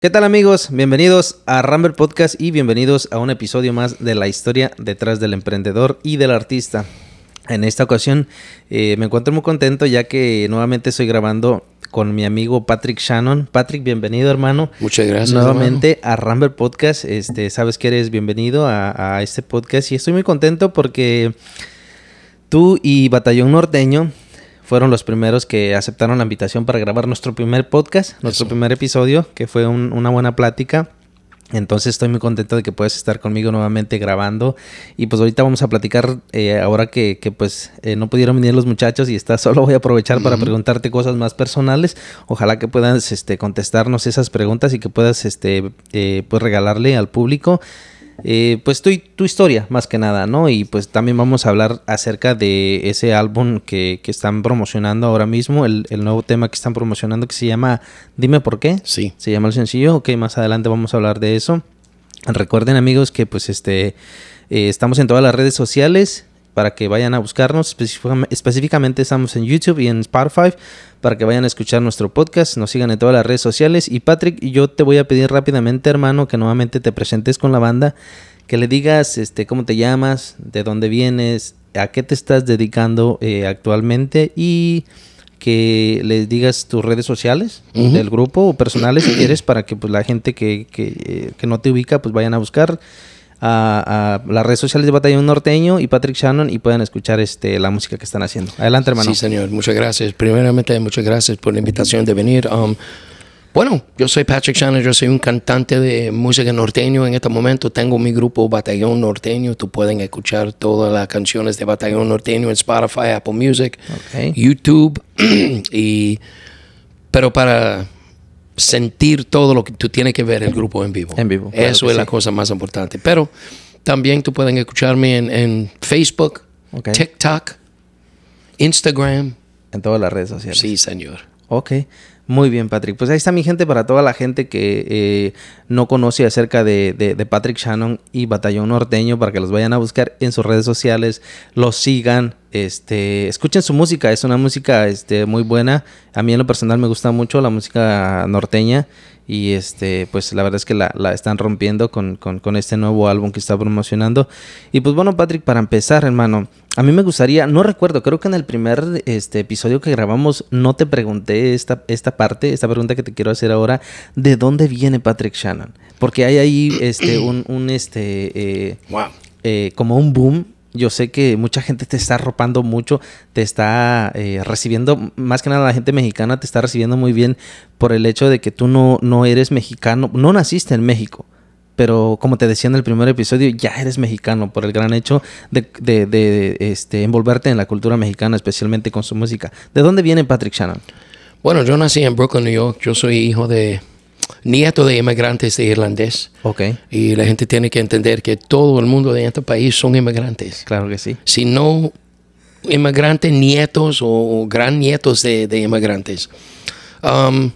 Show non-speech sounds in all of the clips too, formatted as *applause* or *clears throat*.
¿Qué tal amigos? Bienvenidos a Ramble Podcast y bienvenidos a un episodio más de la historia detrás del emprendedor y del artista. En esta ocasión eh, me encuentro muy contento ya que nuevamente estoy grabando con mi amigo Patrick Shannon. Patrick, bienvenido hermano. Muchas gracias. Nuevamente a Ramble Podcast. Este, sabes que eres bienvenido a, a este podcast y estoy muy contento porque tú y Batallón Norteño fueron los primeros que aceptaron la invitación para grabar nuestro primer podcast, nuestro primer episodio, que fue una buena plática. Entonces estoy muy contento de que puedas estar conmigo nuevamente grabando. Y pues ahorita vamos a platicar, eh, ahora que, pues eh, no pudieron venir los muchachos y está solo, voy a aprovechar para preguntarte cosas más personales. Ojalá que puedas este, contestarnos esas preguntas y que puedas este, eh, pues regalarle al público eh, pues tu, historia más que nada, ¿no? Y pues también vamos a hablar acerca de ese álbum que, que están promocionando ahora mismo, el, nuevo tema que están promocionando que se llama Dime por qué. Sí. Se llama el sencillo, ok, más adelante vamos a hablar de eso. Recuerden amigos que pues este, eh, estamos en todas las redes sociales, para que vayan a buscarnos. Específicamente estamos en YouTube y en Spotify para que vayan a escuchar nuestro podcast, nos sigan en todas las redes sociales. Y Patrick, yo te voy a pedir rápidamente, hermano, que nuevamente te presentes con la banda, que le digas este, cómo te llamas, de dónde vienes, a qué te estás dedicando eh, actualmente y que les digas tus redes sociales del grupo o personales si quieres para que pues, la gente que, que, eh, que no te ubica pues vayan a buscar a, las redes sociales de Batallón Norteño y Patrick Shannon y puedan escuchar este, la música que están haciendo. Adelante, hermano. Sí, señor. Muchas gracias. Primeramente, muchas gracias por la invitación de venir. Um, bueno, yo soy Patrick Shannon, yo soy un cantante de música norteño en este momento. Tengo mi grupo Batallón Norteño. Tú pueden escuchar todas las canciones de Batallón Norteño en Spotify, Apple Music, YouTube. *clears throat* y, pero para sentir todo lo que tú tienes que ver el grupo en vivo. En vivo. Eso es la cosa más importante. Pero también tú pueden escucharme en, Facebook, TikTok, Instagram. En todas las redes sociales. Sí, señor. Ok. Muy bien, Patrick. Pues ahí está mi gente para toda la gente que eh, no conoce acerca de, Patrick Shannon y Batallón Norteño para que los vayan a buscar en sus redes sociales, los sigan, este, escuchen su música. Es una música este, muy buena. A mí en lo personal me gusta mucho la música norteña y este, pues la verdad es que la, están rompiendo con, este nuevo álbum que está promocionando. Y pues bueno, Patrick, para empezar, hermano, a mí me gustaría, no recuerdo, creo que en el primer este, episodio que grabamos no te pregunté esta, esta parte, esta pregunta que te quiero hacer ahora, ¿de dónde viene Patrick Shannon? Porque hay ahí este, *clears throat* un, este, eh, eh, como un boom yo sé que mucha gente te está arropando mucho, te está eh, recibiendo, más que nada la gente mexicana te está recibiendo muy bien por el hecho de que tú no, no eres mexicano, no naciste en México, pero como te decía en el primer episodio, ya eres mexicano por el gran hecho de, este, envolverte en la cultura mexicana, especialmente con su música. ¿De dónde viene Patrick Shannon? Bueno, yo nací en Brooklyn, New York. Yo soy hijo de nieto de inmigrantes irlandeses. irlandés. Ok. Y la gente tiene que entender que todo el mundo de este país son inmigrantes. Claro que sí. Si no inmigrantes, nietos o gran nietos de, inmigrantes. Um,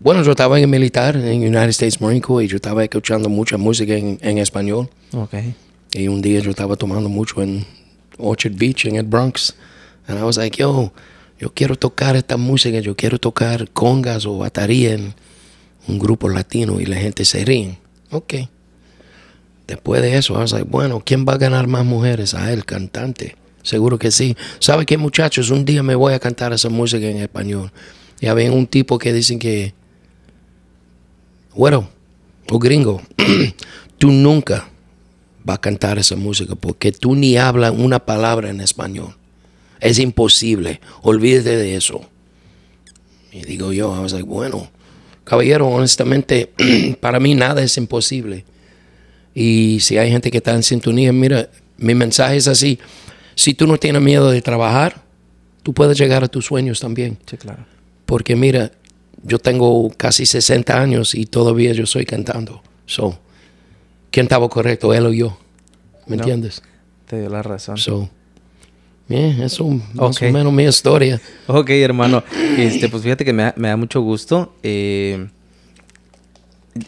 bueno, yo estaba en el militar, en United States Marine Corps, y yo estaba escuchando mucha música en, español. Ok. Y un día yo estaba tomando mucho en Orchard Beach, en el Bronx. Y yo estaba like, yo, yo quiero tocar esta música, yo quiero tocar congas o batería en un grupo latino y la gente se ríe. Ok. Después de eso, vamos a bueno, ¿quién va a ganar más mujeres? A ah, él, cantante. Seguro que sí. ¿Sabe qué, muchachos? Un día me voy a cantar esa música en español. Y había un tipo que dicen que, bueno, o gringo, *clears throat* tú nunca vas a cantar esa música porque tú ni hablas una palabra en español. Es imposible. Olvídate de eso. Y digo yo, bueno, caballero, honestamente, *clears throat* para mí nada es imposible. Y si hay gente que está en sintonía, mira, mi mensaje es así. Si tú no tienes miedo de trabajar, tú puedes llegar a tus sueños también. Sí, claro. Porque mira, yo tengo casi 60 años y todavía yo estoy cantando. So, ¿Quién estaba correcto, él o yo? ¿Me entiendes? Te dio la razón. So, Bien, eso más o menos mi historia. Ok, hermano. Este, pues fíjate que me, da mucho gusto. Eh,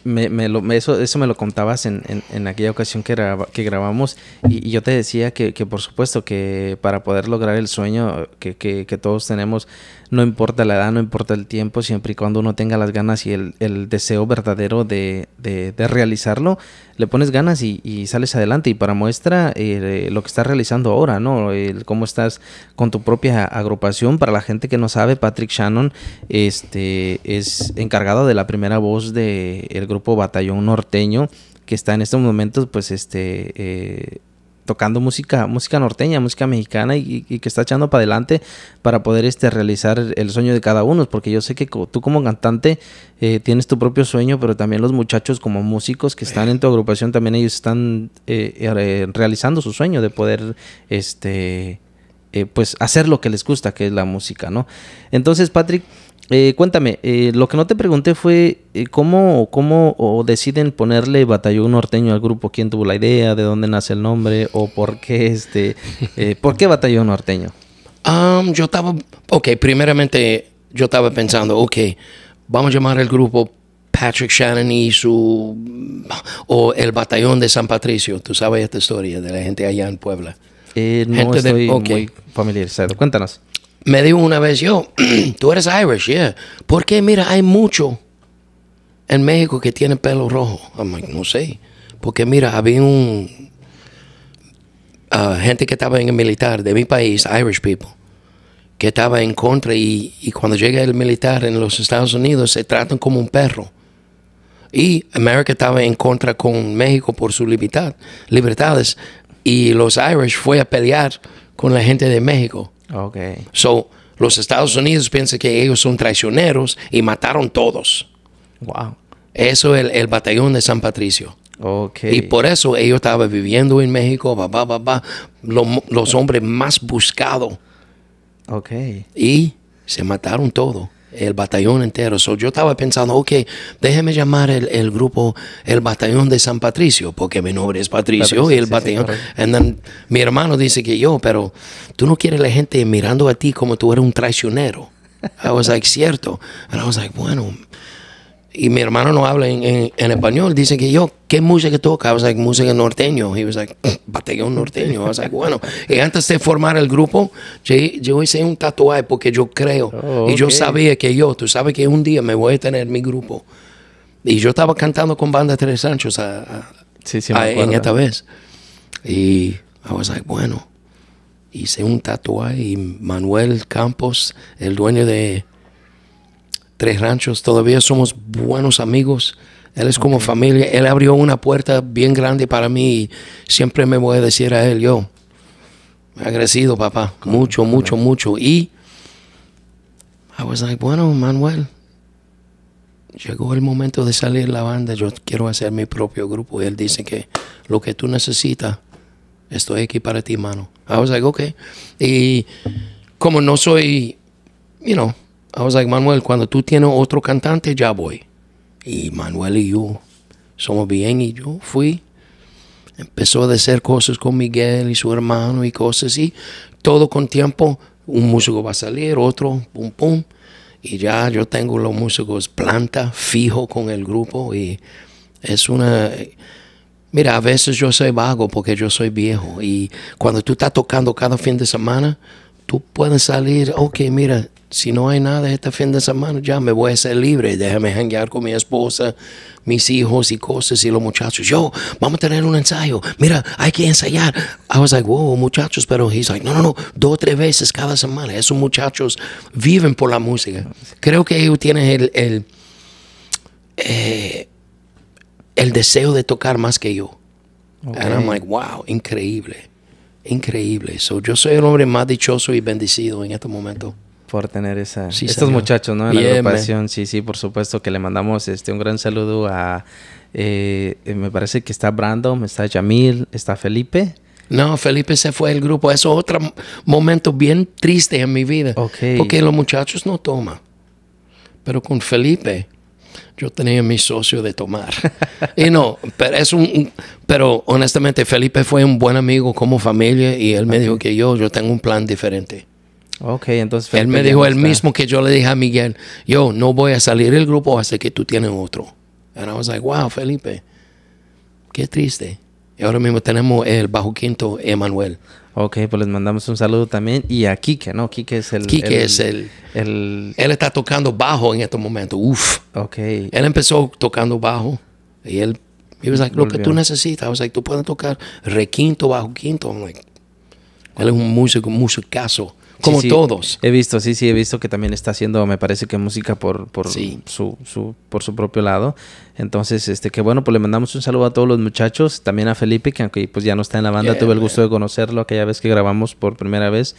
me, me eso, eso me lo contabas en, en, aquella ocasión que, que grabamos y, yo te decía que, que, por supuesto que para poder lograr el sueño que, que, que todos tenemos no importa la edad, no importa el tiempo, siempre y cuando uno tenga las ganas y el, deseo verdadero de, realizarlo, le pones ganas y, sales adelante. Y para muestra eh, lo que estás realizando ahora, ¿no? cómo estás con tu propia agrupación. Para la gente que no sabe, Patrick Shannon este, es encargado de la primera voz del grupo Batallón Norteño que está en estos momentos pues este eh, tocando música, música norteña, música mexicana y, que está echando para adelante para poder este, realizar el sueño de cada uno. Porque yo sé que tú como cantante eh, tienes tu propio sueño, pero también los muchachos como músicos que están en tu agrupación, también ellos están eh, eh, realizando su sueño de poder este, pues hacer lo que les gusta, que es la música, ¿no? Entonces, Patrick... Eh, cuéntame, eh, lo que no te pregunté fue eh, cómo, cómo deciden ponerle batallón norteño al grupo, quién tuvo la idea, de dónde nace el nombre o por qué este, por qué batallón norteño. Um, yo estaba, ok, primeramente yo estaba pensando, ok, vamos a llamar al grupo Patrick Shannon y su, o el batallón de San Patricio, tú sabes esta historia de la gente allá en Puebla. no gente estoy okay. muy familiarizado, cuéntanos me dijo una vez, yo, *clears throat* tú eres Irish, yeah. Porque mira, hay mucho en México que tiene pelo rojo. no sé. Porque mira, había un ah, gente que estaba en el militar de mi país, Irish people, que estaba en contra y, cuando llega el militar en los Estados Unidos se tratan como un perro. Y América estaba en contra con México por su libertad, libertades. Y los Irish fue a pelear con la gente de México Okay. So, los Estados Unidos piensan que ellos son traicioneros y mataron todos. Wow. Eso es el, batallón de San Patricio. Okay. Y por eso ellos estaban viviendo en México, los, los hombres más buscados. Okay. Y se mataron todos el batallón entero. yo estaba pensando, ok, déjeme llamar el, grupo el batallón de San Patricio, porque mi nombre es Patricio y el batallón. mi hermano dice que yo, pero tú no quieres la gente mirando a ti como tú eres un traicionero. I was like, cierto. And I was like, bueno, y mi hermano no habla en, español. Dice que yo, ¿qué música toca? I was like, música norteño. He was like, un *laughs* norteño. I was like, bueno. Y antes de formar el grupo, yo, yo hice un tatuaje porque yo creo. Y yo sabía que yo, tú sabes que un día me voy a tener mi grupo. Y yo estaba cantando con banda Tres Sanchos en esta vez. Y I was like, bueno. Hice un tatuaje y Manuel Campos, el dueño de Tres Ranchos. Todavía somos buenos amigos. Él es como familia. Él abrió una puerta bien grande para mí y siempre me voy a decir a él, yo, ha Me agradecido, papá. mucho, mucho, mucho. Y I was like, bueno, Manuel, llegó el momento de salir la banda. Yo quiero hacer mi propio grupo. Y él dice que lo que tú necesitas, estoy aquí para ti, mano. I was like, ok. Y como no soy, you know, I was like, Manuel, cuando tú tienes otro cantante, ya voy. Y Manuel y yo somos bien y yo fui. Empezó a hacer cosas con Miguel y su hermano y cosas Y Todo con tiempo, un músico va a salir, otro, pum, pum. Y ya yo tengo los músicos planta, fijo con el grupo. Y es una... Mira, a veces yo soy vago porque yo soy viejo. Y cuando tú estás tocando cada fin de semana, tú puedes salir, ok, mira, si no hay nada este fin de semana, ya me voy a ser libre. Déjame janguear con mi esposa, mis hijos y cosas y los muchachos. Yo, vamos a tener un ensayo. Mira, hay que ensayar. I was like, wow, muchachos. Pero he's like, no, no, no. Dos o tres veces cada semana. Esos muchachos viven por la música. Creo que ellos tienen el, el, eh, deseo de tocar más que yo. And I'm like, wow, increíble. Increíble. So, yo soy el hombre más dichoso y bendecido en este momento por tener esa, estos muchachos, ¿no? la agrupación, sí, sí, por supuesto que le mandamos este un gran saludo a, eh, me parece que está Brandon, está Yamil, está Felipe. No, Felipe se fue del grupo. Eso es otro momento bien triste en mi vida. Porque los muchachos no toman. Pero con Felipe, yo tenía mi socio de tomar. *laughs* y no, pero es un, pero honestamente Felipe fue un buen amigo como familia y él me dijo que yo, yo tengo un plan diferente. Ok, entonces. él me dijo el mismo que yo le dije a Miguel: Yo no voy a salir del grupo hasta que tú tienes otro. And I was like, wow, Felipe, qué triste. Y ahora mismo tenemos el bajo quinto, Emanuel. Ok, pues les mandamos un saludo también. Y a Quique, ¿no? Quique es el... Quique es el, Él está tocando bajo en este momento. Uf. Ok. Él empezó tocando bajo. Y él... He was like, lo que tú necesitas. I was like, tú puedes tocar re quinto, bajo quinto. él es un músico, musicazo como todos. He visto, sí, sí, he visto que también está haciendo, me parece que música por, por, su, su, por su propio lado. Entonces, este, que bueno, pues le mandamos un saludo a todos los muchachos, también a Felipe, que aunque pues ya no está en la banda, tuve el gusto de conocerlo aquella vez que grabamos por primera vez.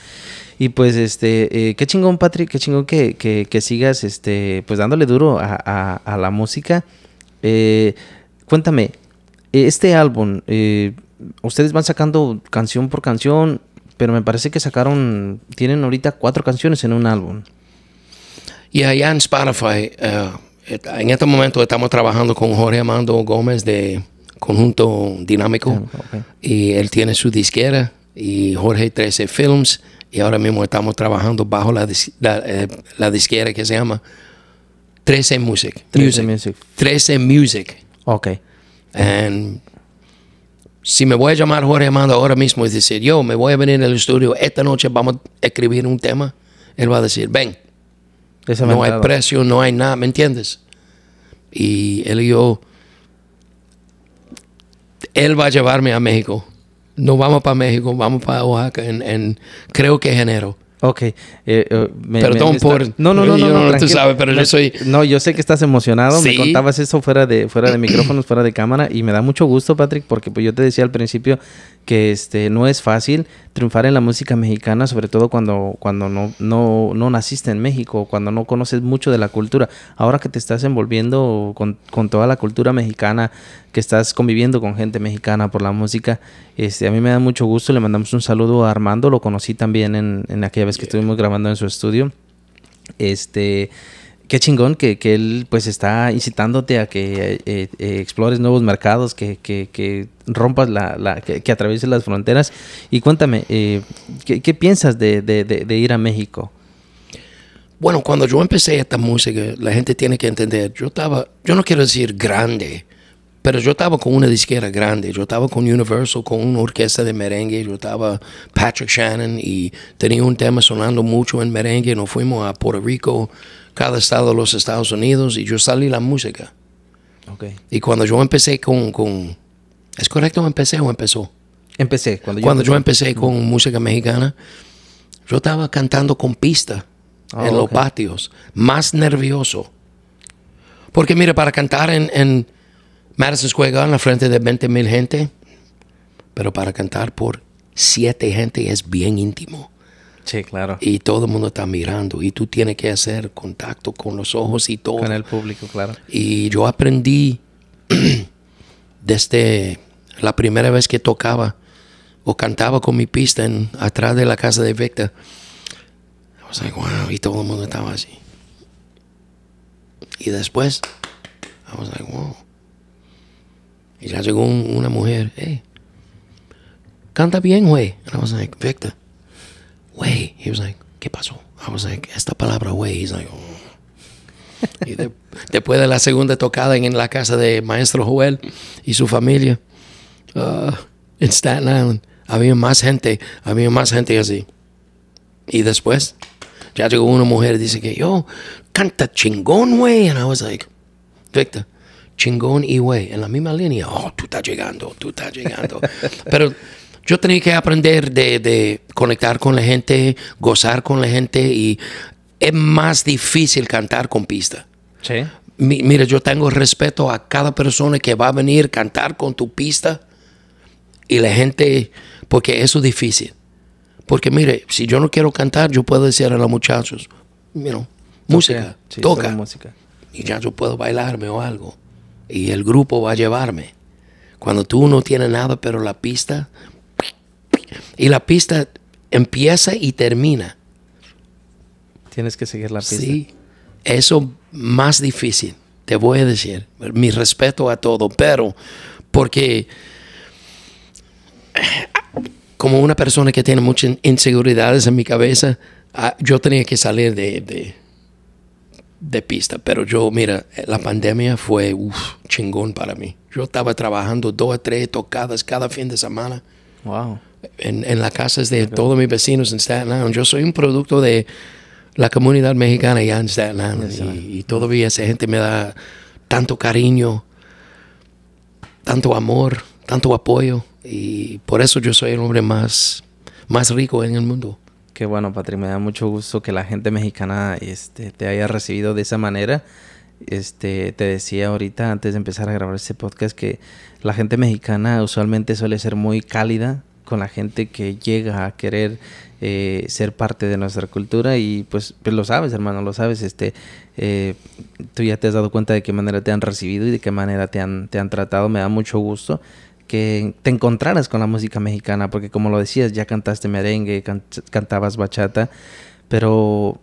Y pues, este, eh, qué chingón, Patrick, qué chingón que, que, sigas, este, pues dándole duro a, la música. Eh, cuéntame, este álbum, eh, ustedes van sacando canción por canción, pero me parece que sacaron, tienen ahorita cuatro canciones en un álbum. Y allá en Spotify, eh, en este momento estamos trabajando con Jorge Amando Gómez de Conjunto Dinámico. Ah, y él tiene su disquera y Jorge 13 Films. Y ahora mismo estamos trabajando bajo la, eh, la, disquera que se llama 13 Music. 13 Music. 13 Music. Ok si me voy a llamar Jorge Amanda ahora mismo y decir, yo me voy a venir al estudio, esta noche vamos a escribir un tema, él va a decir, ven, no hay precio, no hay nada, ¿me entiendes? Y él y yo, él va a llevarme a México. No vamos para México, vamos para Oaxaca en, creo que es enero. Ok. Eh, eh me, Perdón No, no, no, *laughs* yo, no, tú sabes, pero yo No, yo sé que estás emocionado. Me contabas eso fuera de, fuera de micrófonos, fuera de cámara. Y me da mucho gusto, Patrick, porque pues, yo te decía al principio que este, no es fácil triunfar en la música mexicana, sobre todo cuando, cuando no, no, no naciste en México, cuando no conoces mucho de la cultura. Ahora que te estás envolviendo con, toda la cultura mexicana, que estás conviviendo con gente mexicana por la música, este, a mí me da mucho gusto. Le mandamos un saludo a Armando, lo conocí también en, aquella vez que estuvimos grabando en su estudio. Este qué chingón que, él pues está incitándote a que eh, eh, explores nuevos mercados, que, rompas la, la que, atravieses las fronteras. Y cuéntame, eh, ¿qué, piensas de, de, ir a México? Bueno, cuando yo empecé esta música, la gente tiene que entender, yo estaba, yo no quiero decir grande, pero yo estaba con una disquera grande, yo estaba con Universal, con una orquesta de merengue, yo estaba Patrick Shannon y tenía un tema sonando mucho en merengue, nos fuimos a Puerto Rico, cada estado de los Estados Unidos y yo salí la música. Y cuando yo empecé con, ¿Es correcto empecé o empezó? Empecé. Cuando yo, empecé. con música mexicana, yo estaba cantando con pista oh, en los patios, más nervioso. Porque mira, para cantar en, en Madison Square Garden, la frente de 20 mil gente, pero para cantar por siete gente es bien íntimo. Sí, claro. Y todo el mundo está mirando y tú tienes que hacer contacto con los ojos y todo. Con el público, claro. Y yo aprendí desde *clears throat* este, la primera vez que tocaba o cantaba con mi pista en, atrás de la casa de Victor. I was like, wow, y todo el mundo estaba así. Y después, I was like, wow. Y ya llegó una mujer, hey, canta bien, güey. And I was like, Victor way. He was like, ¿qué pasó? I was like, esta palabra way. He's like, oh. y *laughs* después de la segunda tocada en la casa de Maestro Joel y su familia uh, en Staten Island, había más gente, había más gente así. Y después, ya llegó una mujer y dice que yo canta chingón, güey. And I was like, Victor, chingón y güey, en la misma línea. Oh, tú estás llegando, tú estás llegando. *laughs* Pero yo tenía que aprender de, conectar con la gente, gozar con la gente y es más difícil cantar con pista. Sí. yo tengo respeto a cada persona que va a venir a cantar con tu pista y la gente, porque eso es difícil. Porque mire, si yo no quiero cantar, yo puedo decir a los muchachos, mira, música, toca. Música. Y ya yo puedo bailarme o algo. Y el grupo va a llevarme. Cuando tú no tienes nada, pero la pista, y la pista empieza y termina. Tienes que seguir la pista. Sí, eso más difícil, te voy a decir. Mi respeto a todo, pero porque eh, como una persona que tiene muchas inseguridades en mi cabeza, ah, yo tenía que salir de, de, pista. Pero yo, mira, la pandemia fue chingón para mí. Yo estaba trabajando dos o tres tocadas cada fin de semana. Wow en, en las casas de todos mis vecinos en Staten Island. Yo soy un producto de la comunidad mexicana allá en Staten Island. y, y, todavía esa gente me da tanto cariño, tanto amor, tanto apoyo. Y por eso yo soy el hombre más, más rico en el mundo. Qué bueno, Patrick. Me da mucho gusto que la gente mexicana este, te haya recibido de esa manera este, te decía ahorita antes de empezar a grabar este podcast que la gente mexicana usualmente suele ser muy cálida, con la gente que llega a querer eh, ser parte de nuestra cultura y pues, pues lo sabes hermano, lo sabes, este, eh, tú ya te has dado cuenta de qué manera te han recibido y de qué manera te han, tratado, me da mucho gusto que te encontraras con la música mexicana, porque como lo decías, ya cantaste merengue, cantabas bachata, pero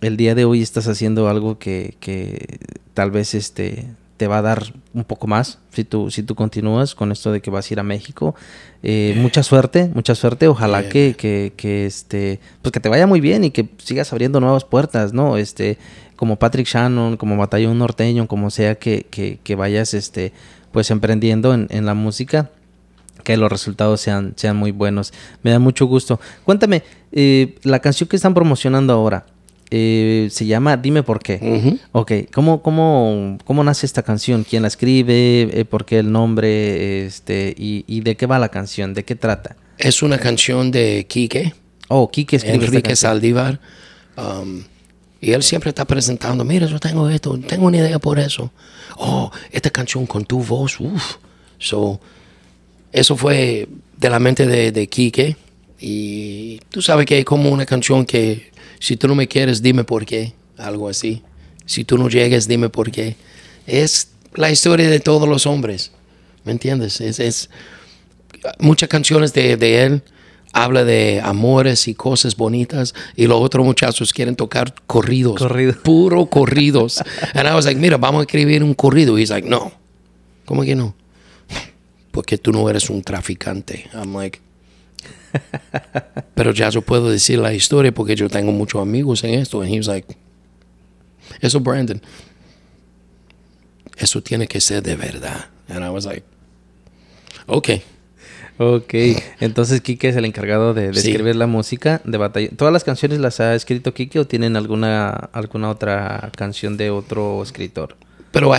el día de hoy estás haciendo algo que, que tal vez este, te va a dar un poco más si tú, si tú continúas con esto de que vas a ir a México. Eh, mucha suerte, mucha suerte. Ojalá que, que, que, este, pues que te vaya muy bien y que sigas abriendo nuevas puertas, ¿no? Este, como Patrick Shannon, como Batallón Norteño, como sea que, que, que vayas este, pues emprendiendo en, la música que los resultados sean, sean muy buenos. Me da mucho gusto. Cuéntame, eh, la canción que están promocionando ahora, eh, se llama Dime por qué. Ok, ¿Cómo, cómo, cómo nace esta canción? ¿Quién la escribe? Eh, ¿Por qué el nombre? Este, y, de qué va la canción? ¿De qué trata? Es una canción de Quique. Oh, Quique escribe Enrique Saldívar. Um, y él siempre está presentando, mira, yo tengo esto, tengo una idea por eso. Oh, esta canción con tu voz, uff. eso fue de la mente de, de Quique. Y tú sabes que es como una canción que si tú no me quieres, dime por qué. Algo así. Si tú no llegues, dime por qué. Es la historia de todos los hombres. ¿Me entiendes? Es, es muchas canciones de, él habla de amores y cosas bonitas y los otros muchachos quieren tocar corridos, *laughs* puro corridos. And I was like, mira, vamos a escribir un corrido. Y he's like, no. ¿Cómo que no? Porque tú no eres un traficante. I'm like, *laughs* Pero ya yo puedo decir la historia porque yo tengo muchos amigos en esto. And he was like, eso Brandon, eso tiene que ser de verdad. And I was like, okay. Ok, entonces Kike es el encargado de, escribir la música de batalla. ¿Todas las canciones las ha escrito Kike o tienen alguna, alguna otra canción de otro escritor? Pero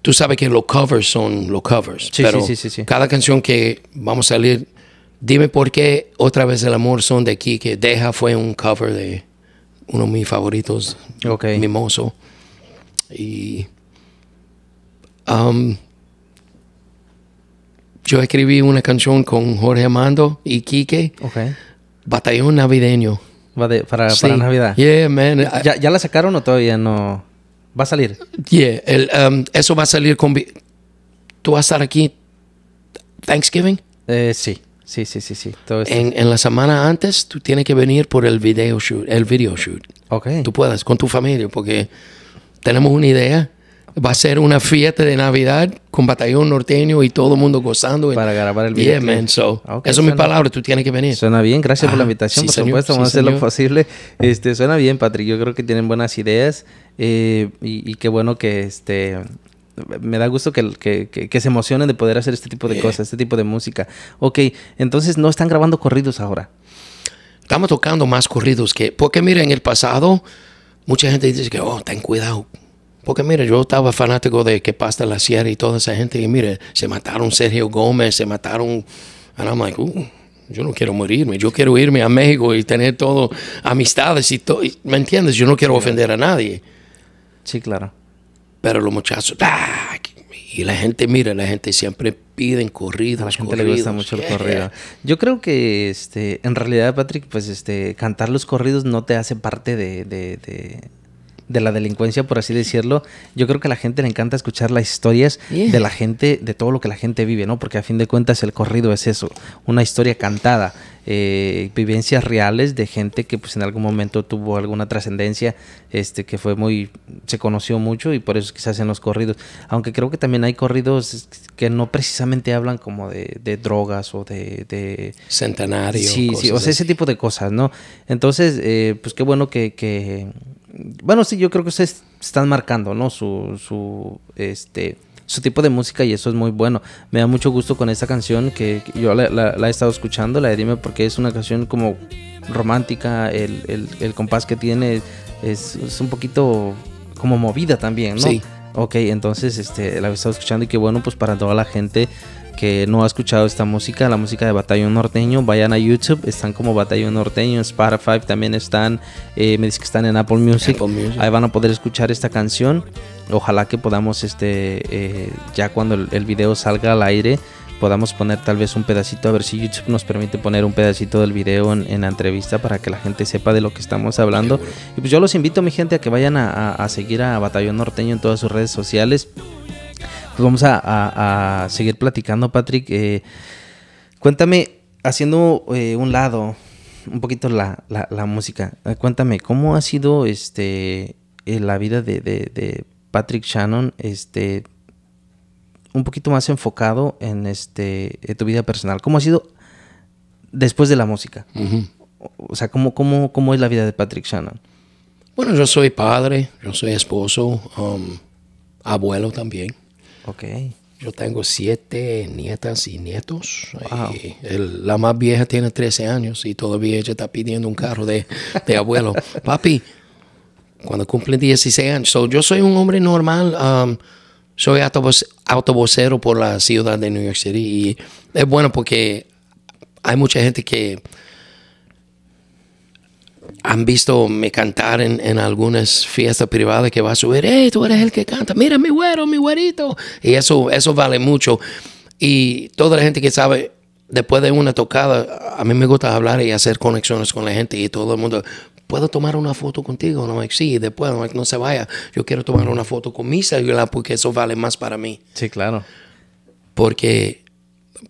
tú sabes que los covers son los covers. Sí, pero sí, sí, sí, Cada canción que vamos a salir Dime por qué otra vez el amor son de Quique. Deja fue un cover de uno de mis favoritos, Mimoso. Y um, yo escribí una canción con Jorge Amando y Quique, Batallón Navideño. Para, para Navidad. Yeah, man. ¿Ya, la sacaron o todavía no? ¿Va a salir? Yeah, um, eso va a salir con... ¿Tú vas a estar aquí Thanksgiving? Eh, sí. Sí, sí, sí, sí. En, la semana antes tú tienes que venir por el video shoot, el video shoot. Ok. Tú puedas, con tu familia, porque tenemos una idea. Va a ser una fiesta de Navidad con batallón norteño y todo el mundo gozando. Para grabar el video. man. eso es mi palabra, tú tienes que venir. Suena bien, gracias por la ah, invitación, por supuesto, vamos a hacer lo posible. Este, suena bien, Patrick, yo creo que tienen buenas ideas eh, y, y, qué bueno que este, me da gusto que, que, se emocionen de poder hacer este tipo de eh. cosas, este tipo de música. Ok, entonces no están grabando corridos ahora. Estamos tocando más corridos que, porque mira, en el pasado mucha gente dice que, oh, ten cuidado. Porque mira, yo estaba fanático de que pasta la sierra y toda esa gente. Y mire, se mataron Sergio Gómez, se mataron. a I'm like, yo no quiero morirme, yo quiero irme a México y tener todo, amistades y todo. ¿Me entiendes? Yo no quiero ofender a nadie. Sí, claro. Pero los muchachos, y la gente, mira, la gente siempre piden corridos. la gente le gusta mucho el corrido. Yo creo que este, en realidad, Patrick, pues este, cantar los corridos no te hace parte de de la delincuencia, por así decirlo, yo creo que a la gente le encanta escuchar las historias de la gente, de todo lo que la gente vive, ¿no? Porque a fin de cuentas el corrido es eso, una historia cantada, eh, vivencias reales de gente que pues en algún momento tuvo alguna trascendencia, este, que fue muy, se conoció mucho y por eso quizás hacen los corridos, aunque creo que también hay corridos que no precisamente hablan como de, drogas o de... de Centenario. Sí, sí, o sea, ese tipo de cosas, ¿no? Entonces, eh, pues qué bueno que bueno, sí, yo creo que ustedes están marcando, ¿no? Su, su, este, su tipo de música y eso es muy bueno. Me da mucho gusto con esta canción que, yo la, he estado escuchando, la de Dime, porque es una canción como romántica, el, compás que tiene es, un poquito como movida también, ¿no? Sí. Ok, entonces este, la he estado escuchando y qué bueno, pues para toda la gente que no ha escuchado esta música, la música de Batallón Norteño, vayan a YouTube, están como Batallón Norteño, Spotify también están, eh, me dice que están en Apple Music. ahí van a poder escuchar esta canción. Ojalá que podamos, este, eh, ya cuando el, video salga al aire, podamos poner tal vez un pedacito, a ver si YouTube nos permite poner un pedacito del video en, la entrevista para que la gente sepa de lo que estamos hablando. Y pues yo los invito, mi gente, a que vayan a seguir a Batallón Norteño en todas sus redes sociales. Pues vamos a, seguir platicando, Patrick. Eh, cuéntame, haciendo eh, un lado un poquito la, música, eh, cuéntame, ¿cómo ha sido este la vida de, Patrick Shannon? Este un poquito más enfocado en este tu vida personal. ¿Cómo ha sido después de la música? O sea, ¿cómo, cómo, cómo es la vida de Patrick Shannon? Bueno, yo soy padre, yo soy esposo, um, abuelo también. Ok. Yo tengo siete nietas y nietos. la más vieja tiene 13 años y todavía ella está pidiendo un carro de, abuelo. *laughs* Papi, cuando cumple 16 años. yo soy un hombre normal. Um, soy autobusero por la ciudad de New York City. Y es bueno porque hay mucha gente que han visto me cantar en, en algunas fiestas privadas que va a subir, ¡Eh! tú eres el que canta, mira mi güero, mi güerito. Y eso, eso vale mucho. Y toda la gente que sabe, después de una tocada, a mí me gusta hablar y hacer conexiones con la gente y todo el mundo, ¿puedo tomar una foto contigo? No, sí, después no, se vaya, yo quiero tomar una foto con mi celular porque eso vale más para mí. Sí, claro. Porque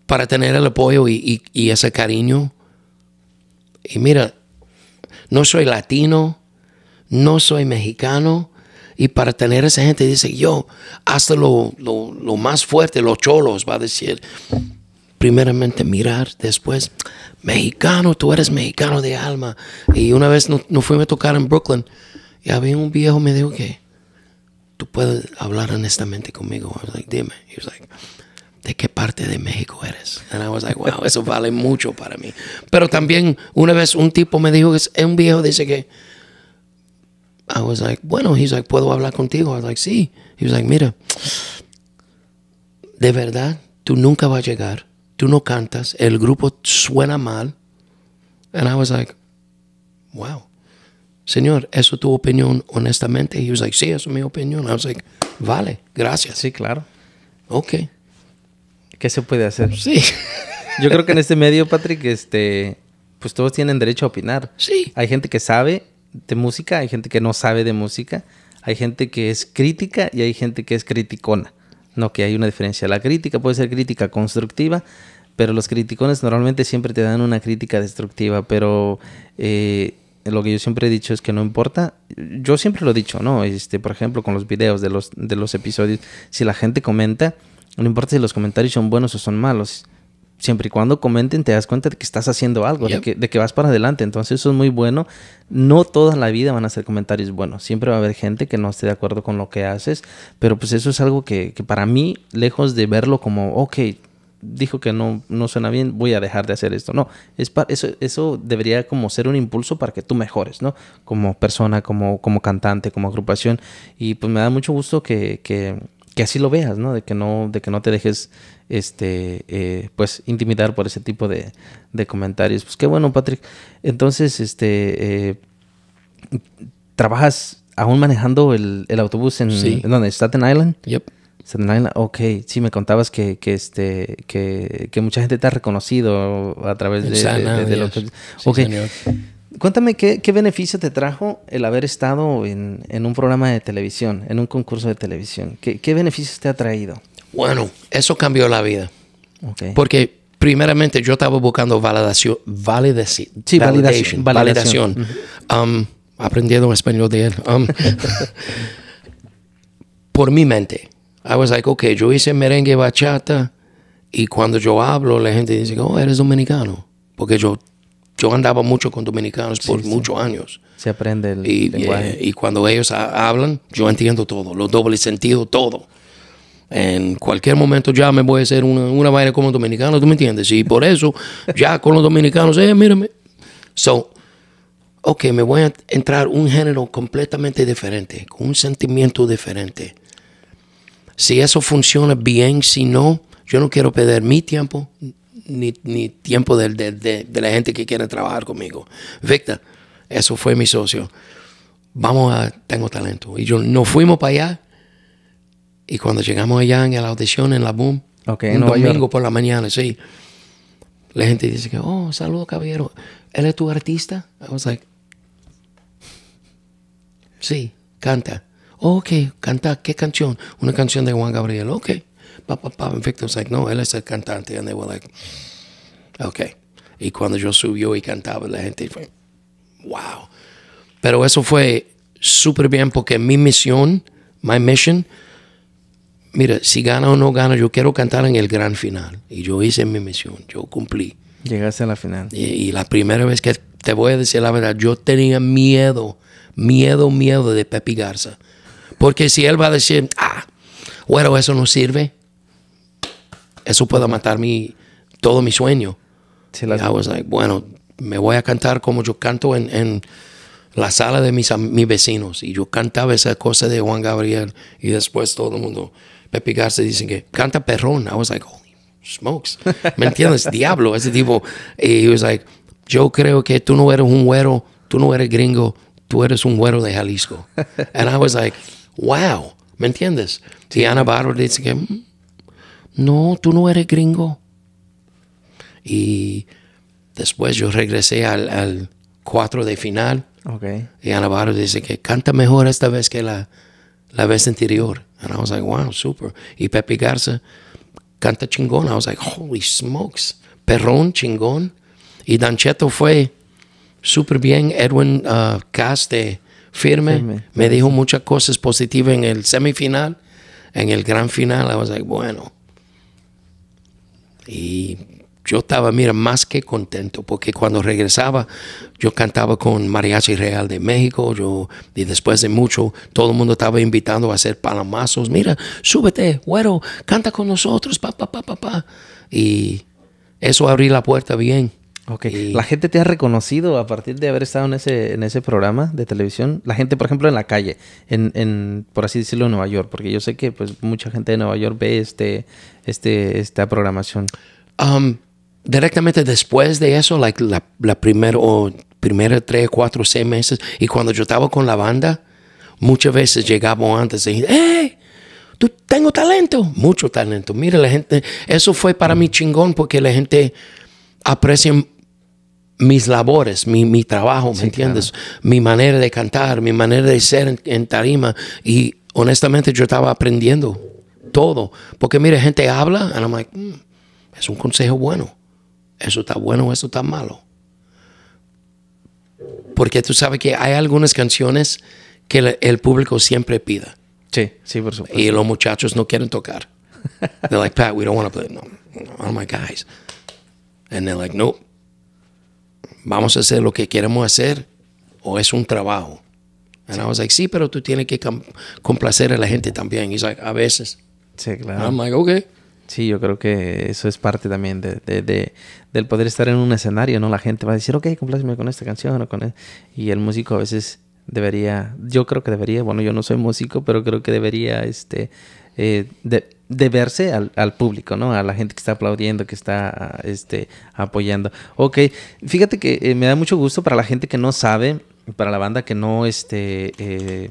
para tener el apoyo y, y ese cariño, y mira, no soy latino, no soy mexicano. Y para tener esa gente, dice yo, hasta lo, más fuerte, los cholos, va a decir, primeramente mirar, después, mexicano, tú eres mexicano de alma. Y una vez nos no fuimos a tocar en Brooklyn y había un viejo me dijo que tú puedes hablar honestamente conmigo. like, dime. He was like, ¿de qué parte de México eres? And I was like, wow, eso vale mucho para mí. Pero también una vez un tipo me dijo, es un viejo, dice que, I was like, bueno, he's like, ¿puedo hablar contigo? I was like, sí. He was like, mira, de verdad, tú nunca vas a llegar, tú no cantas, el grupo suena mal. And I was like, wow. Señor, ¿eso tu opinión honestamente? He was like, sí, eso es mi opinión. I was like, vale, gracias. Sí, claro. Okay. ¿Qué se puede hacer? Pues sí. Yo creo que en este medio, Patrick, este, pues todos tienen derecho a opinar. Sí. Hay gente que sabe de música, hay gente que no sabe de música, hay gente que es crítica y hay gente que es criticona. No, que hay una diferencia. La crítica puede ser crítica constructiva, pero los criticones normalmente siempre te dan una crítica destructiva, pero eh, lo que yo siempre he dicho es que no importa, yo siempre lo he dicho, ¿no? Este, por ejemplo, con los videos de los, de los episodios, si la gente comenta, no importa si los comentarios son buenos o son malos. Siempre y cuando comenten te das cuenta de que estás haciendo algo, de, que, vas para adelante. Entonces eso es muy bueno. No toda la vida van a ser comentarios buenos. Siempre va a haber gente que no esté de acuerdo con lo que haces. Pero pues eso es algo que, que para mí, lejos de verlo como, ok, dijo que no, no suena bien, voy a dejar de hacer esto. No, es para, eso, eso debería como ser un impulso para que tú mejores, ¿no? Como persona, como, como cantante, como agrupación. Y pues me da mucho gusto que, que que así lo veas, ¿no? De que no, de que no te dejes este, eh, pues, intimidar por ese tipo de, comentarios. Pues qué bueno, Patrick. Entonces, este, eh, ¿trabajas aún manejando el, autobús en, ¿Staten Island? Yep. Staten Island, ok. Sí, me contabas que, que este, que, que, mucha gente te ha reconocido a través de, de, lo Cuéntame, ¿qué, beneficio te trajo el haber estado en, un programa de televisión, en un concurso de televisión? ¿Qué, qué beneficios te ha traído? Bueno, eso cambió la vida. Porque primeramente yo estaba buscando validación. Validación. Sí, validación. validación. validación. aprendiendo español de él. Um, *laughs* por mi mente. I was like, ok, yo hice merengue bachata y cuando yo hablo la gente dice, oh, eres dominicano. Porque yo yo andaba mucho con dominicanos por muchos años. Se aprende el y, lenguaje. Eh, y cuando ellos hablan, yo entiendo todo, los dobles sentidos, todo. En cualquier momento ya me voy a hacer una, una vaina como dominicano, ¿tú me entiendes? Y por eso, *laughs* ya con los dominicanos, eh, mírame. So, ok, me voy a entrar un género completamente diferente, con un sentimiento diferente. Si eso funciona bien, si no, yo no quiero perder mi tiempo ni, tiempo de, la gente que quiere trabajar conmigo. Víctor, eso fue mi socio. Vamos a, tengo talento. Y yo nos fuimos para allá. Y cuando llegamos allá en la audición, en la boom, un domingo por la mañana, sí. La gente dice que, oh, saludo caballero. ¿Él es tu artista? I was like, sí, canta. Oh, ok, canta, ¿qué canción? Una canción de Juan Gabriel, ok no, él es el cantante. And were like, okay. Y cuando yo subió y cantaba, la gente fue, wow. Pero eso fue súper bien porque mi misión, my mission, mira, si gana o no gana, yo quiero cantar en el gran final. Y yo hice mi misión, yo cumplí. Llegaste a la final. Y, y, la primera vez que te voy a decir la verdad, yo tenía miedo, miedo, miedo de Pepe Garza. Porque si él va a decir, ah, bueno, eso no sirve, eso pueda matar mi, todo mi sueño. I was like, bueno, me voy a cantar como yo canto en, la sala de mis, mis, vecinos. Y yo cantaba esa cosa de Juan Gabriel. Y después todo el mundo, Pepe Garza, dicen que canta perrón. I was like, holy smokes. ¿Me entiendes? *laughs* Diablo. Ese tipo. Y he was like, yo creo que tú no eres un güero, tú no eres gringo, tú eres un güero de Jalisco. And I was like, wow. ¿Me entiendes? Tiana Ana Barro dice que. Mm, no, tú no eres gringo. Y después yo regresé al, al cuatro de final. Okay. Y Ana Barro dice que canta mejor esta vez que la, vez anterior. And I was like, wow, super. Y Pepe Garza canta chingón. I was like, holy smokes. Perrón, chingón. Y Danchetto fue súper bien. Edwin uh, Caste, firme. firme. Me dijo muchas cosas positivas en el semifinal. En el gran final, I was like, bueno. Y yo estaba, mira, más que contento, porque cuando regresaba, yo cantaba con Mariachi Real de México, yo, y después de mucho, todo el mundo estaba invitando a hacer palamazos. mira, súbete, güero, canta con nosotros, pa, pa, pa, pa, pa. Y eso abrió la puerta bien. Ok. ¿La gente te ha reconocido a partir de haber estado en ese, en ese programa de televisión? La gente, por ejemplo, en la calle, en, en, por así decirlo, en Nueva York, porque yo sé que pues mucha gente de Nueva York ve este, este, esta programación? Um, directamente después de eso, like, la, primera o primera tres, cuatro, seis meses, y cuando yo estaba con la banda, muchas veces llegamos antes y Tú tengo talento, mucho talento. Mira, la gente, eso fue para mí chingón porque la gente aprecia mis labores, mi, mi trabajo, ¿me entiendes? Mi manera de cantar, mi manera de ser en tarima. Y honestamente yo estaba aprendiendo todo. Porque mire, gente habla, and I'm like, mm, es un consejo bueno. Eso está bueno, eso está malo. Porque tú sabes que hay algunas canciones que el, público siempre pida. Sí, sí, por supuesto. Y los muchachos no quieren tocar. *laughs* They're like, Pat, we don't want to play. No, all oh my guys. And they're like, no, vamos a hacer lo que queremos hacer o es un trabajo. And I was like, sí, pero tú tienes que complacer a la gente también. He's like, a veces. Sí, claro. I'm like, okay. Sí, yo creo que eso es parte también de, de, del poder estar en un escenario, ¿no? La gente va a decir, ok, compláceme con esta canción o con... Él. E-". Y el músico a veces debería, yo creo que debería, bueno, yo no soy músico, pero creo que debería, este, eh, de, verse al, al, público, ¿no? A la gente que está aplaudiendo, que está, este, apoyando. Ok, fíjate que eh, me da mucho gusto para la gente que no sabe, para la banda que no, este... Eh,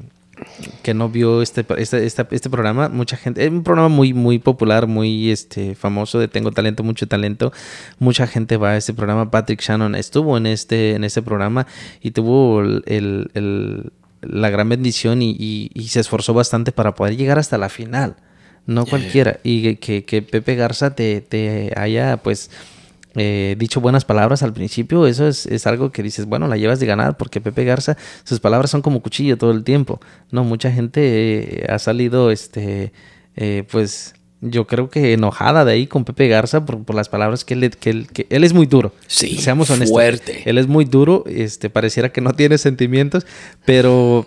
que no vio este, este, este, este, programa, mucha gente, es un programa muy, muy popular, muy este, famoso de Tengo Talento, Mucho Talento, mucha gente va a este programa, Patrick Shannon estuvo en este, en este programa y tuvo la gran bendición y, se esforzó bastante para poder llegar hasta la final, no cualquiera, y que, que, Pepe Garza te, te haya pues eh, dicho buenas palabras al principio, eso es, algo que dices, bueno, la llevas de ganar, porque Pepe Garza, sus palabras son como cuchillo todo el tiempo. No, mucha gente eh, ha salido, este, eh, pues yo creo que enojada de ahí con Pepe Garza por, las palabras que él, que, él, es muy duro. Sí. Seamos honestos. Fuerte. Él es muy duro, este, pareciera que no tiene sentimientos, pero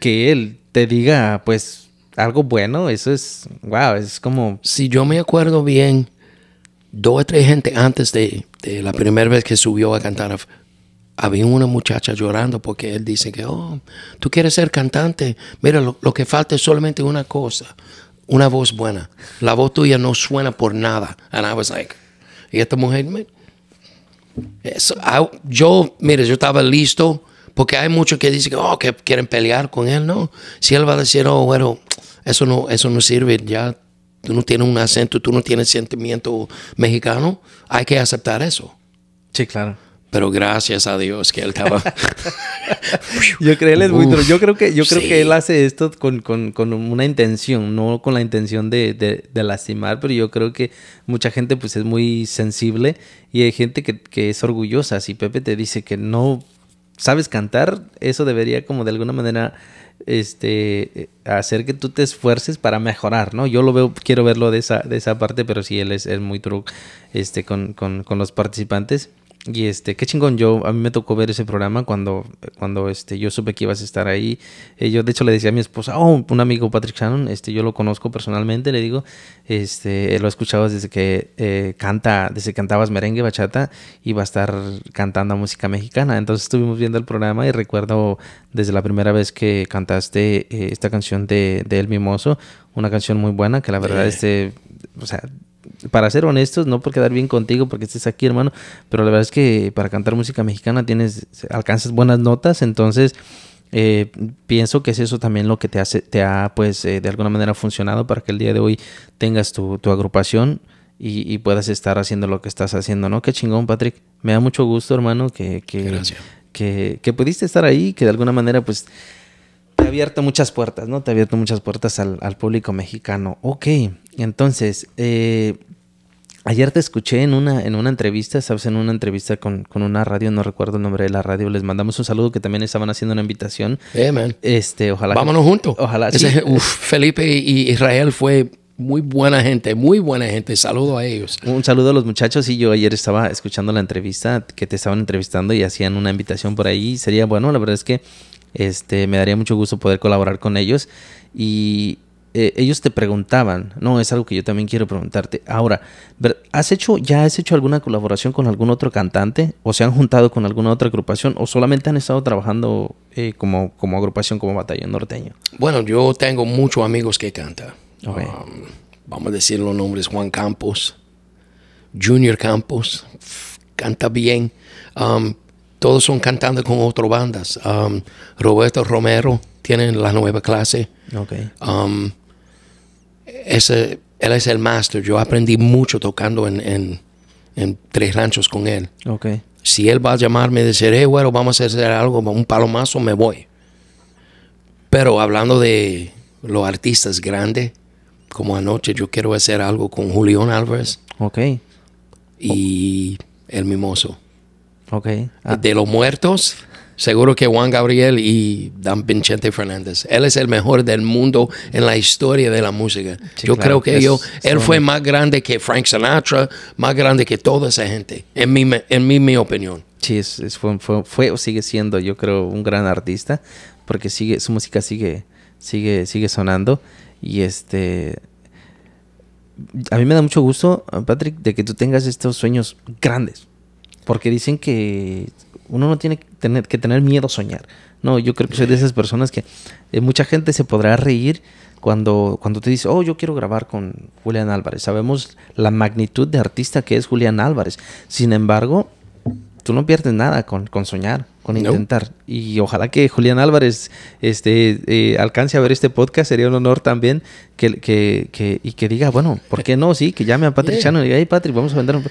que él te diga, pues, algo bueno, eso es, wow, es como... Si yo me acuerdo bien, dos o tres gente antes de, la primera vez que subió a cantar, había una muchacha llorando porque él dice que, oh, tú quieres ser cantante. Mira, lo, que falta es solamente una cosa, una voz buena. La voz tuya no suena por nada. And I was like, y esta mujer, yo, mire, yo estaba listo porque hay muchos que dicen, oh, que quieren pelear con él, no. Si él va a decir, oh, bueno, eso no, eso no sirve, ya tú no tienes un acento, tú no tienes sentimiento mexicano, hay que aceptar eso. Sí, claro. Pero gracias a Dios que él estaba. *laughs* *laughs* yo creo Yo creo que yo creo que él hace esto con, una intención, no con la intención de, lastimar, pero yo creo que mucha gente pues es muy sensible y hay gente que, que es orgullosa. Si Pepe te dice que no sabes cantar, eso debería como de alguna manera este, eh, hacer que tú te esfuerces para mejorar, ¿no? Yo lo veo, quiero verlo de esa, de esa parte, pero sí, él es, es muy truc este, con los participantes. Y este, qué chingón, yo, a mí me tocó ver ese programa cuando, cuando este, yo supe que ibas a estar ahí. Eh, yo de hecho le decía a mi esposa, oh, un amigo Patrick Shannon, este, yo lo conozco personalmente, le digo, este, lo he escuchado desde que eh, canta, desde que cantabas merengue, bachata, y va a estar cantando música mexicana. Entonces estuvimos viendo el programa y recuerdo desde la primera vez que cantaste eh, esta canción de, de El Mimoso, una canción muy buena que la verdad, este, o sea, para ser honestos, no por quedar bien contigo porque estés aquí, hermano, pero la verdad es que para cantar música mexicana tienes, alcanzas buenas notas, entonces eh, pienso que es eso también lo que te hace, te ha pues eh, de alguna manera funcionado para que el día de hoy tengas tu, agrupación y, puedas estar haciendo lo que estás haciendo, ¿no? Qué chingón, Patrick. Me da mucho gusto, hermano, que, que, que pudiste estar ahí, que de alguna manera pues te ha abierto muchas puertas, ¿no? Te ha abierto muchas puertas al, público mexicano. Ok, entonces, eh, ayer te escuché en una, en una entrevista, ¿sabes? En una entrevista con, una radio, no recuerdo el nombre de la radio, les mandamos un saludo que también estaban haciendo una invitación. Eh, man. Este, ojalá. Vámonos juntos. Ojalá. Felipe y Israel fue muy buena gente, muy buena gente. Saludo a ellos. Un saludo a los muchachos. Y yo ayer estaba escuchando la entrevista que te estaban entrevistando y hacían una invitación por ahí. Sería bueno, la verdad es que este, me daría mucho gusto poder colaborar con ellos. Y eh, ellos te preguntaban, no, es algo que yo también quiero preguntarte. Ahora, ¿has hecho, ya has hecho alguna colaboración con algún otro cantante? ¿O se han juntado con alguna otra agrupación? ¿O solamente han estado trabajando eh, como, como agrupación, como batallón norteño? Bueno, yo tengo muchos amigos que cantan. Um, vamos a decir los nombres, Juan Campos, Junior Campos, canta bien. Um, todos son cantando con otras bandas. Um, Roberto Romero tiene la nueva clase. Um, ese, él es el máster. Yo aprendí mucho tocando en, tres ranchos con él. Okay. Si él va a llamarme y decir, hey, eh, bueno, vamos a hacer algo, un palomazo, me voy. Pero hablando de los artistas grandes, como anoche, yo quiero hacer algo con Julián Álvarez. Ok. Y El Mimoso. Okay. Ah. De los muertos, seguro que Juan Gabriel y Dan Vincente Fernández. Él es el mejor del mundo en la historia de la música. yo creo que yo, él fue más grande que Frank Sinatra, más grande que toda esa gente, en mi, en mi, opinión. Sí, fue, o sigue siendo, yo creo, un gran artista, porque sigue, su música sigue, sigue, sigue sonando. Y este a mí me da mucho gusto, Patrick, de que tú tengas estos sueños grandes. Porque dicen que uno no tiene que tener, que tener miedo a soñar. No, yo creo que soy de esas personas que eh, mucha gente se podrá reír cuando, cuando te dice, oh, yo quiero grabar con Julián Álvarez. Sabemos la magnitud de artista que es Julián Álvarez. Sin embargo, tú no pierdes nada con, con soñar, con intentar. Y ojalá que Julián Álvarez este, eh, alcance a ver este podcast. Sería un honor también que, y que diga, bueno, ¿por qué no? Sí, que llame a Patrick y diga, hey, Patrick, vamos a vender un...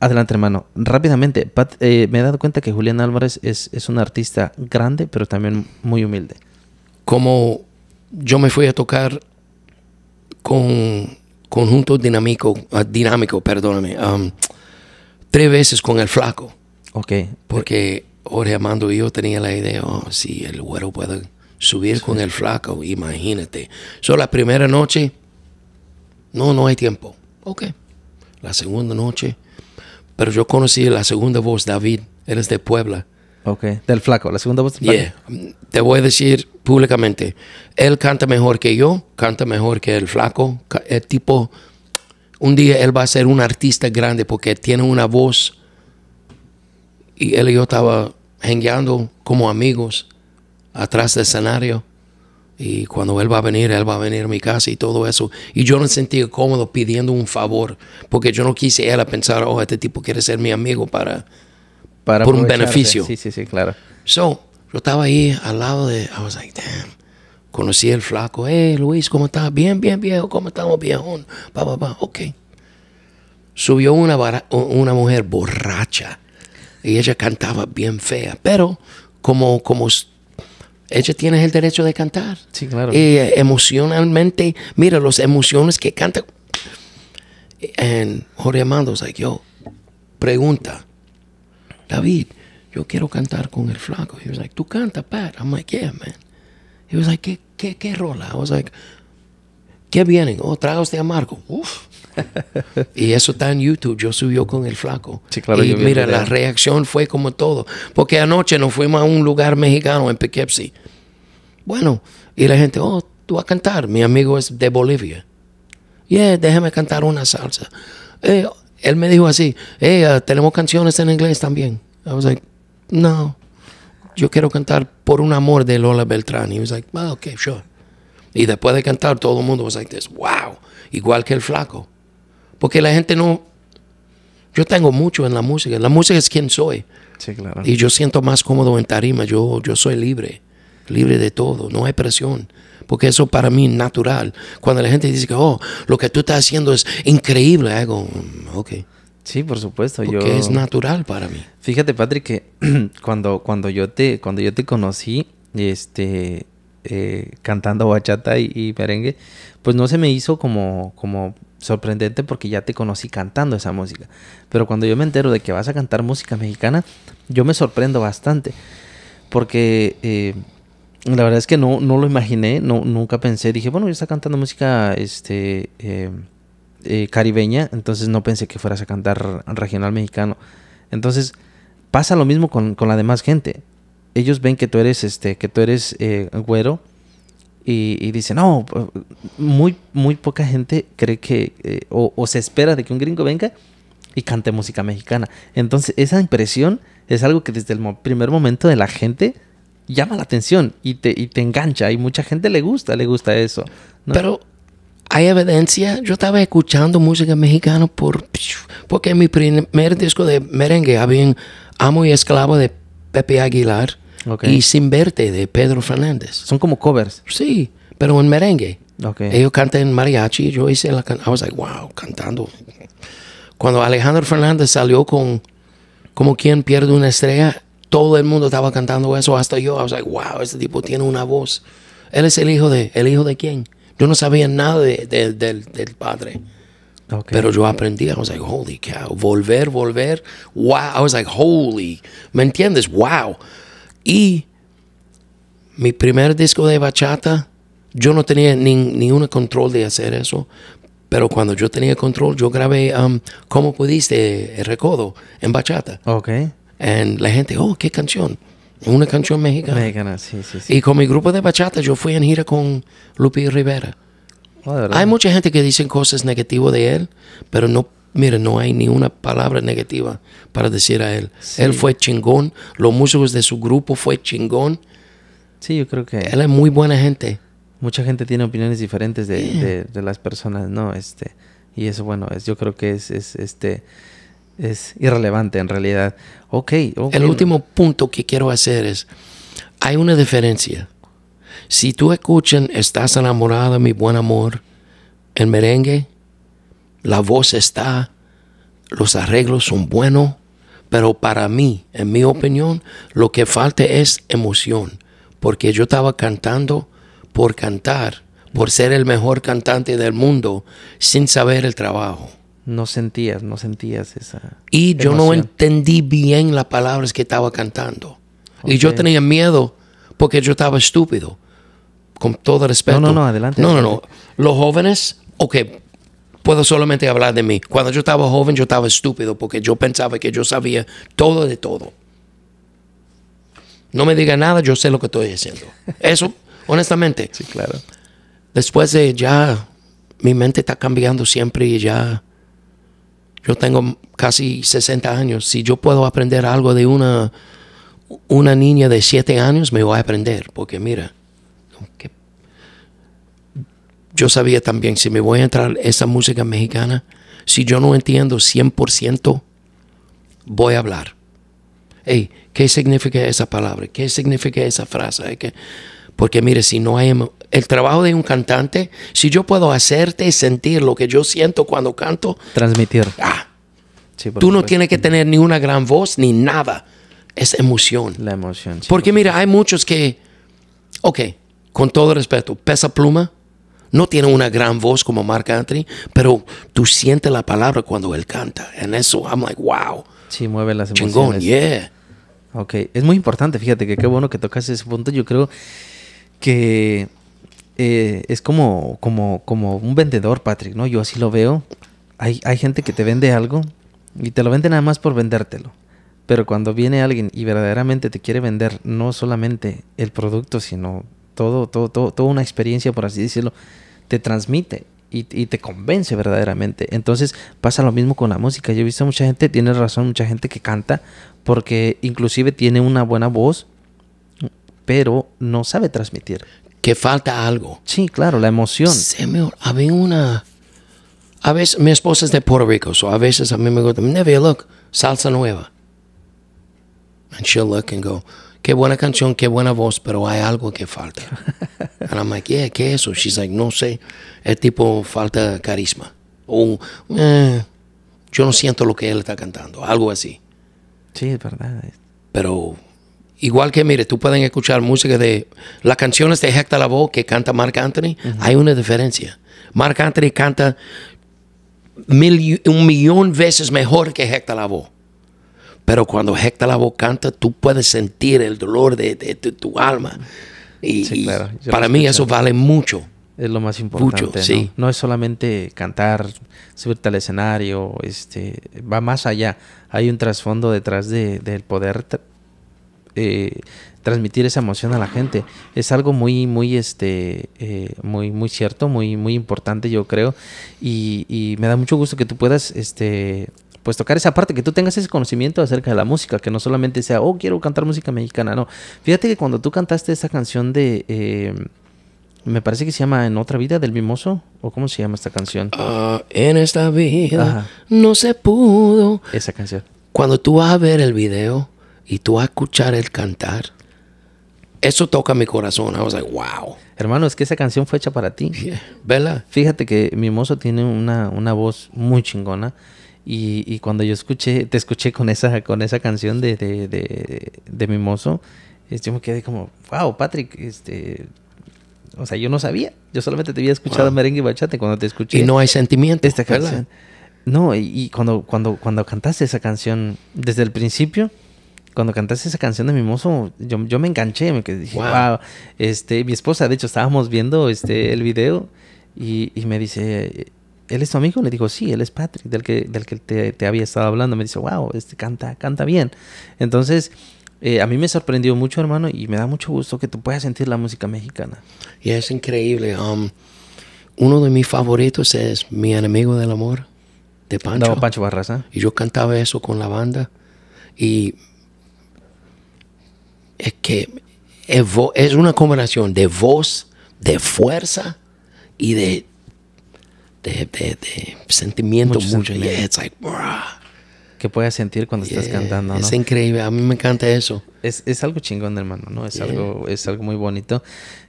Adelante, hermano. Rápidamente, eh, me he dado cuenta que Julián Álvarez es, un artista grande, pero también muy humilde. Como yo me fui a tocar con conjunto dinámico, ah, dinámico, perdóname, tres veces con el flaco. Ok. Porque Jorge Amando y yo tenía la idea, oh, si el güero puede subir con el flaco, imagínate. Solo la primera noche, no, no hay tiempo. Ok. La segunda noche, pero yo conocí la segunda voz, David. Él es de Puebla. Ok, del flaco, la segunda voz Te voy a decir públicamente, él canta mejor que yo, canta mejor que el flaco. El tipo, un día él va a ser un artista grande porque tiene una voz. Y él y yo estaba jengueando como amigos atrás del escenario. Y cuando él va a venir, él va a venir a mi casa y todo eso. Y yo no me sentía cómodo pidiendo un favor, porque yo no quise él a pensar, oh, este tipo quiere ser mi amigo para, para por un beneficio. Sí, sí, sí, claro. So, yo estaba ahí al lado de, I was like, damn. Conocí al flaco, hey Luis, ¿cómo estás? Bien, bien, viejo, ¿cómo estamos, viejo Pa, pa, pa, ok. Subió una, una mujer borracha y ella cantaba bien fea, pero como, como ella tiene el derecho de cantar. Sí, claro. Y eh, emocionalmente, mira, los emociones que canta. En Jorge Amando, like, yo, pregunta, David, yo quiero cantar con el flaco. He was like, tú canta, Pat. I'm like, yeah, man. He was like, ¿qué, qué, qué rola? I was like, ¿qué vienen? Oh, tragos de amargo. Uf. *laughs* y eso está en YouTube. Yo subió con el flaco. y mira, la reacción fue como todo. Porque anoche nos fuimos a un lugar mexicano en Poughkeepsie. Bueno, y la gente, oh, tú vas a cantar. Mi amigo es de Bolivia. Yeah, déjame cantar una salsa. Eh, él me dijo así, eh, ah, tenemos canciones en inglés también. I was like, no, yo quiero cantar Por un amor de Lola Beltrán. He was like, ah, okay, sure. Y después de cantar, todo el mundo was like this, wow, igual que el flaco. Porque la gente no... Yo tengo mucho en la música. La música es quien soy. Sí, claro. Y yo siento más cómodo en tarima. Yo, yo soy libre. Libre de todo. No hay presión. Porque eso para mí es natural. Cuando la gente dice que, oh, lo que tú estás haciendo es increíble, algo, mm, ok. Sí, por supuesto. Porque es natural para mí. Fíjate, Patrick, que *clears throat* cuando, cuando, yo, te, cuando yo te conocí, este, eh, cantando bachata y, y, merengue, pues no se me hizo como, como sorprendente porque ya te conocí cantando esa música. Pero cuando yo me entero de que vas a cantar música mexicana, yo me sorprendo bastante. Porque eh, la verdad es que no, no lo imaginé, no, nunca pensé. Dije, bueno, yo está cantando música este, eh, eh, caribeña, entonces no pensé que fueras a cantar regional mexicano. Entonces pasa lo mismo con, con la demás gente. Ellos ven que tú eres, este, que tú eres güero y, dice, no, muy, muy poca gente cree que, eh, o, se espera de que un gringo venga y cante música mexicana. Entonces, esa impresión es algo que desde el primer momento de la gente llama la atención y te, te engancha. Y mucha gente le gusta, le gusta eso. Pero hay evidencia. Yo estaba escuchando música mexicana por, porque mi primer disco de merengue había Amo y Esclavo de Pepe Aguilar y Sin Verte de Pedro Fernández. Son como covers. Sí, pero en merengue. Okay. Ellos cantan en mariachi. Yo hice la canción. I was like, wow, cantando. Cuando Alejandro Fernández salió con Como quien pierde una estrella, todo el mundo estaba cantando eso, hasta yo. I was like, wow, este tipo tiene una voz. Él es el hijo de, ¿el hijo de quién? Yo no sabía nada del padre. Pero yo aprendí, I was like, holy cow, volver, volver, wow, I was like, holy, ¿me entiendes? Wow. Y mi primer disco de bachata, yo no tenía ni, ni un control de hacer eso, pero cuando yo tenía control, yo grabé um, ¿Cómo pudiste? El recodo en bachata. Ok. Y la gente, oh, qué canción. Una canción mexicana. Mexicana, sí, sí, sí. Y con mi grupo de bachata, yo fui en gira con Lupi Rivera. Oh, Hay mucha gente que dice cosas negativas de él, pero no Mira, no hay ni una palabra negativa para decir a él. Él fue chingón, los músicos de su grupo fue chingón. Sí, yo creo que... Él es muy buena gente. Mucha gente tiene opiniones diferentes de, las personas, ¿no? Este, y eso, bueno, es, yo creo que es, es, este, es irrelevante en realidad. Okay, ok. El último punto que quiero hacer es, hay una diferencia. Si tú escuchas Estás enamorada, mi buen amor, en merengue, la voz está, los arreglos son buenos, pero para mí, en mi opinión, lo que falta es emoción, porque yo estaba cantando por cantar, por ser el mejor cantante del mundo, sin saber el trabajo. No sentías, no sentías esa. Y yo no entendí bien las palabras que estaba cantando. Y yo tenía miedo porque yo estaba estúpido. Con todo respeto. No, no, no, adelante. No, no, no. Los jóvenes, ok, puedo solamente hablar de mí. Cuando yo estaba joven, yo estaba estúpido porque yo pensaba que yo sabía todo de todo. No me diga nada, yo sé lo que estoy diciendo. Eso, *laughs* honestamente. Sí, claro. Después de ya, mi mente está cambiando siempre y ya. Yo tengo casi 60 años. Si yo puedo aprender algo de una, una niña de 7 años, me voy a aprender. Porque mira, qué yo sabía también, si me voy a entrar esa música mexicana, si yo no entiendo 100%, voy a hablar. Hey, ¿qué significa esa palabra? ¿Qué significa esa frase? Porque mire, si no hay... El trabajo de un cantante, si yo puedo hacerte sentir lo que yo siento cuando canto... Transmitir. Ah, tú no tienes que tener ni una gran voz ni nada. Es emoción. La emoción. porque mire, mira, hay muchos que... Ok, con todo respeto, pesa pluma no tiene una gran voz como Mark Anthony, pero tú sientes la palabra cuando él canta. En eso, I'm like, wow. Sí, mueve las emociones. Chingón, yeah. Ok, es muy importante, fíjate que qué bueno que tocas ese punto. Yo creo que eh, es como, como, como un vendedor, Patrick, ¿no? Yo así lo veo. Hay, hay gente que te vende algo y te lo vende nada más por vendértelo. Pero cuando viene alguien y verdaderamente te quiere vender no solamente el producto, sino todo, todo, todo, toda una experiencia, por así decirlo, transmite y, te convence verdaderamente. Entonces pasa lo mismo con la música. Yo he visto mucha gente, tiene razón, mucha gente que canta porque inclusive tiene una buena voz, pero no sabe transmitir. Que falta algo. Sí, claro, la emoción. Se me, una... A veces mi esposa es de Puerto Rico, so a veces a mí me gusta, Never look, salsa nueva. And she'll look and go, qué buena canción, qué buena voz, pero hay algo que falta. *laughs* And I'm like, yeah, ¿qué es eso? She's like, no sé, el tipo falta carisma. O, eh, yo no siento lo que él está cantando, algo así. Sí, es verdad. Pero igual que, mire, tú pueden escuchar música de las canciones de La Lavoe que canta Mark Anthony, hay una diferencia. Mark Anthony canta un millón veces mejor que La Lavoe. Pero cuando Hector la voz canta, tú puedes sentir el dolor de, tu alma. Y, claro. para mí eso vale mucho. Es lo más importante. Mucho, sí. ¿no? es solamente cantar, subirte al escenario, este, va más allá. Hay un trasfondo detrás del poder eh, transmitir esa emoción a la gente. Es algo muy, muy, este, eh, muy, muy cierto, muy, muy importante, yo creo. Y, y, me da mucho gusto que tú puedas, este, pues tocar esa parte, que tú tengas ese conocimiento acerca de la música, que no solamente sea, oh, quiero cantar música mexicana, no. Fíjate que cuando tú cantaste esa canción de, em, me parece que se llama En otra vida del mimoso, o cómo se llama esta canción. Ah, en esta vida no se pudo. Esa canción. Cuando tú vas a ver el video y tú vas a escuchar el cantar, eso toca mi corazón. I was like, wow. Hermano, es que esa canción fue hecha para ti. Yeah. Fíjate que Mimoso tiene una, una voz muy chingona. Y, cuando yo escuché, te escuché con esa, con esa canción de, de, de, de Mimoso, yo me quedé como, wow, Patrick, este, o sea, yo no sabía. Yo solamente te había escuchado merengue y Bachate cuando te escuché. Y no hay sentimiento. Esta canción. No, y, cuando, cuando, cuando cantaste esa canción, desde el principio, cuando cantaste esa canción de Mimoso, yo, yo me enganché, me dije, wow. Este, mi esposa, de hecho, estábamos viendo este, el video y, y me dice, ¿él es tu amigo? Le dijo sí, él es Patrick, del que, del que te, había estado hablando. Me dice, wow, este canta, canta bien. Entonces, eh, a mí me sorprendió mucho, hermano, y me da mucho gusto que tú puedas sentir la música mexicana. Y es increíble. Um, uno de mis favoritos es Mi Enemigo del Amor, de Pancho. Pancho Barraza. Y yo cantaba eso con la banda. Y es que es, es una combinación de voz, de fuerza y de de, de, sentimiento mucho. it's Que puedas sentir cuando estás cantando, Es increíble, a mí me encanta eso. Es, algo chingón, hermano, ¿no? Es, algo, es algo muy bonito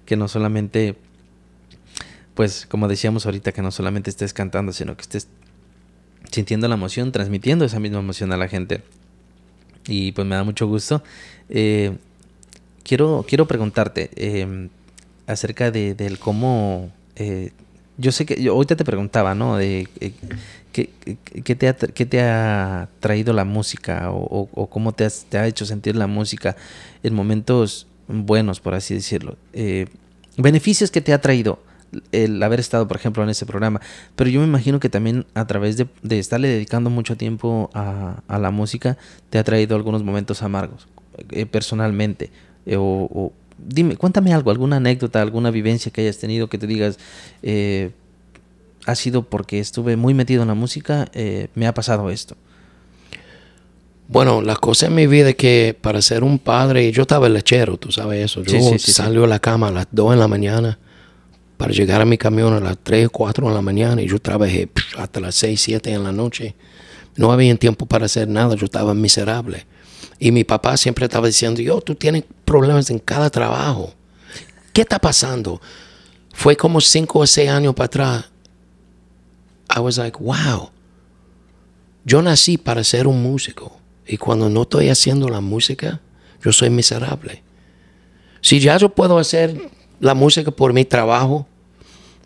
que no solamente, pues como decíamos ahorita, que no solamente estés cantando, sino que estés sintiendo la emoción, transmitiendo esa misma emoción a la gente. Y pues me da mucho gusto. Eh, quiero, quiero preguntarte eh, acerca del cómo eh, yo sé que, yo, ahorita te preguntaba, ¿no? De, eh, ¿qué, te ha, ¿qué, te ha, traído la música o, cómo te, te, ha hecho sentir la música en momentos buenos, por así decirlo? Eh, beneficios que te ha traído el haber estado, por ejemplo, en ese programa. Pero yo me imagino que también a través de, de estarle dedicando mucho tiempo a, la música, te ha traído algunos momentos amargos, eh, personalmente, dime, cuéntame algo, alguna anécdota, alguna vivencia que hayas tenido que te digas, eh, ha sido porque estuve muy metido en la música, eh, me ha pasado esto. Bueno, la cosa en mi vida es que para ser un padre, yo estaba lechero, tú sabes eso. Yo sí, salgo a la cama a las 2 de la mañana para llegar a mi camión a las 3, 4 de la mañana y yo trabajé hasta las 6, 7 de la noche. No había tiempo para hacer nada, yo estaba miserable. Y mi papá siempre estaba diciendo, yo, tú tienes problemas en cada trabajo. ¿Qué está pasando? Fue como cinco o seis años para atrás. I was like, wow. Yo nací para ser un músico. Y cuando no estoy haciendo la música, yo soy miserable. Si ya yo puedo hacer la música por mi trabajo,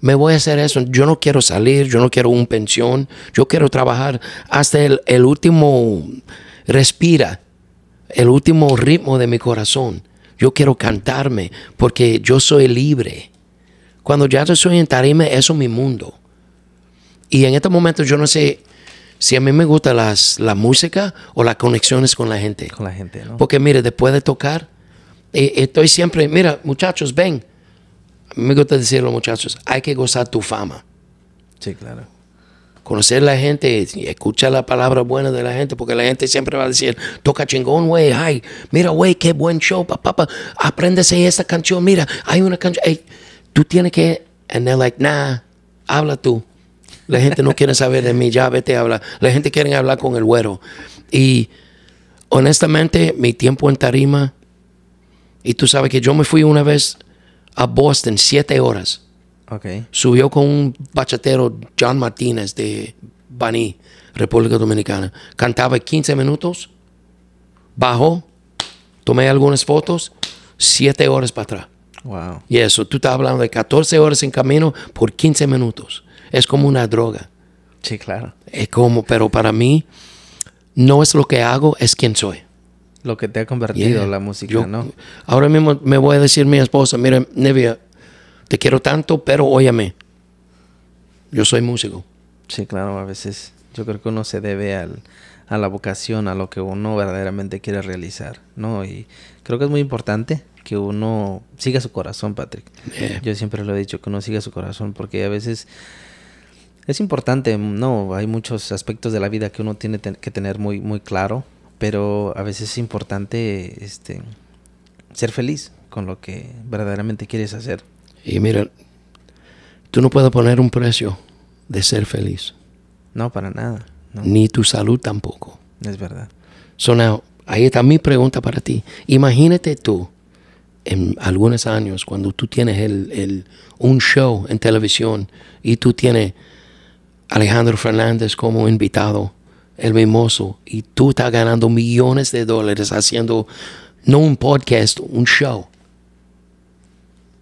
me voy a hacer eso. Yo no quiero salir, yo no quiero un pensión, yo quiero trabajar hasta el, el último respira el último ritmo de mi corazón. Yo quiero cantarme porque yo soy libre. Cuando ya estoy en tarima, eso es mi mundo. Y en este momento yo no sé si a mí me gusta las, la música o las conexiones con la gente. Con la gente, ¿no? Porque mire, después de tocar, eh, estoy siempre, mira, muchachos, ven. Me gusta decirlo, muchachos, hay que gozar tu fama. Sí, claro conocer la gente, y escuchar la palabra buena de la gente, porque la gente siempre va a decir, toca chingón, güey, ay, mira, güey, qué buen show, papá, pa, apréndese esta canción, mira, hay una canción, hey, tú tienes que, and they're like, nah, habla tú. La gente no quiere saber de mí, ya vete a hablar. La gente quiere hablar con el güero. Y honestamente, mi tiempo en tarima, y tú sabes que yo me fui una vez a Boston, siete horas Subió con un bachatero, John Martínez, de Baní, República Dominicana. Cantaba 15 minutos, bajó, tomé algunas fotos, 7 horas para atrás. Wow. Y eso, tú estás hablando de 14 horas en camino por 15 minutos. Es como una droga. Sí, claro. Es como, pero para mí, no es lo que hago, es quien soy. Lo que te ha convertido en la música, ¿no? Ahora mismo me voy a decir a mi esposa, mire, Nevia, te quiero tanto, pero óyame, yo soy músico. Sí, claro, a veces yo creo que uno se debe al, a la vocación, a lo que uno verdaderamente quiere realizar, ¿no? Y creo que es muy importante que uno siga su corazón, Patrick. Yo siempre lo he dicho, que uno siga su corazón, porque a veces es importante, ¿no? Hay muchos aspectos de la vida que uno tiene que tener muy, muy claro, pero a veces es importante este, ser feliz con lo que verdaderamente quieres hacer. Y mira, tú no puedes poner un precio de ser feliz. No, para nada. Ni tu salud tampoco. Es verdad. So now, ahí está mi pregunta para ti. Imagínate tú, en algunos años, cuando tú tienes el, un show en televisión y tú tienes Alejandro Fernández como invitado, el mimoso, y tú estás ganando millones de dólares haciendo no un podcast, un show.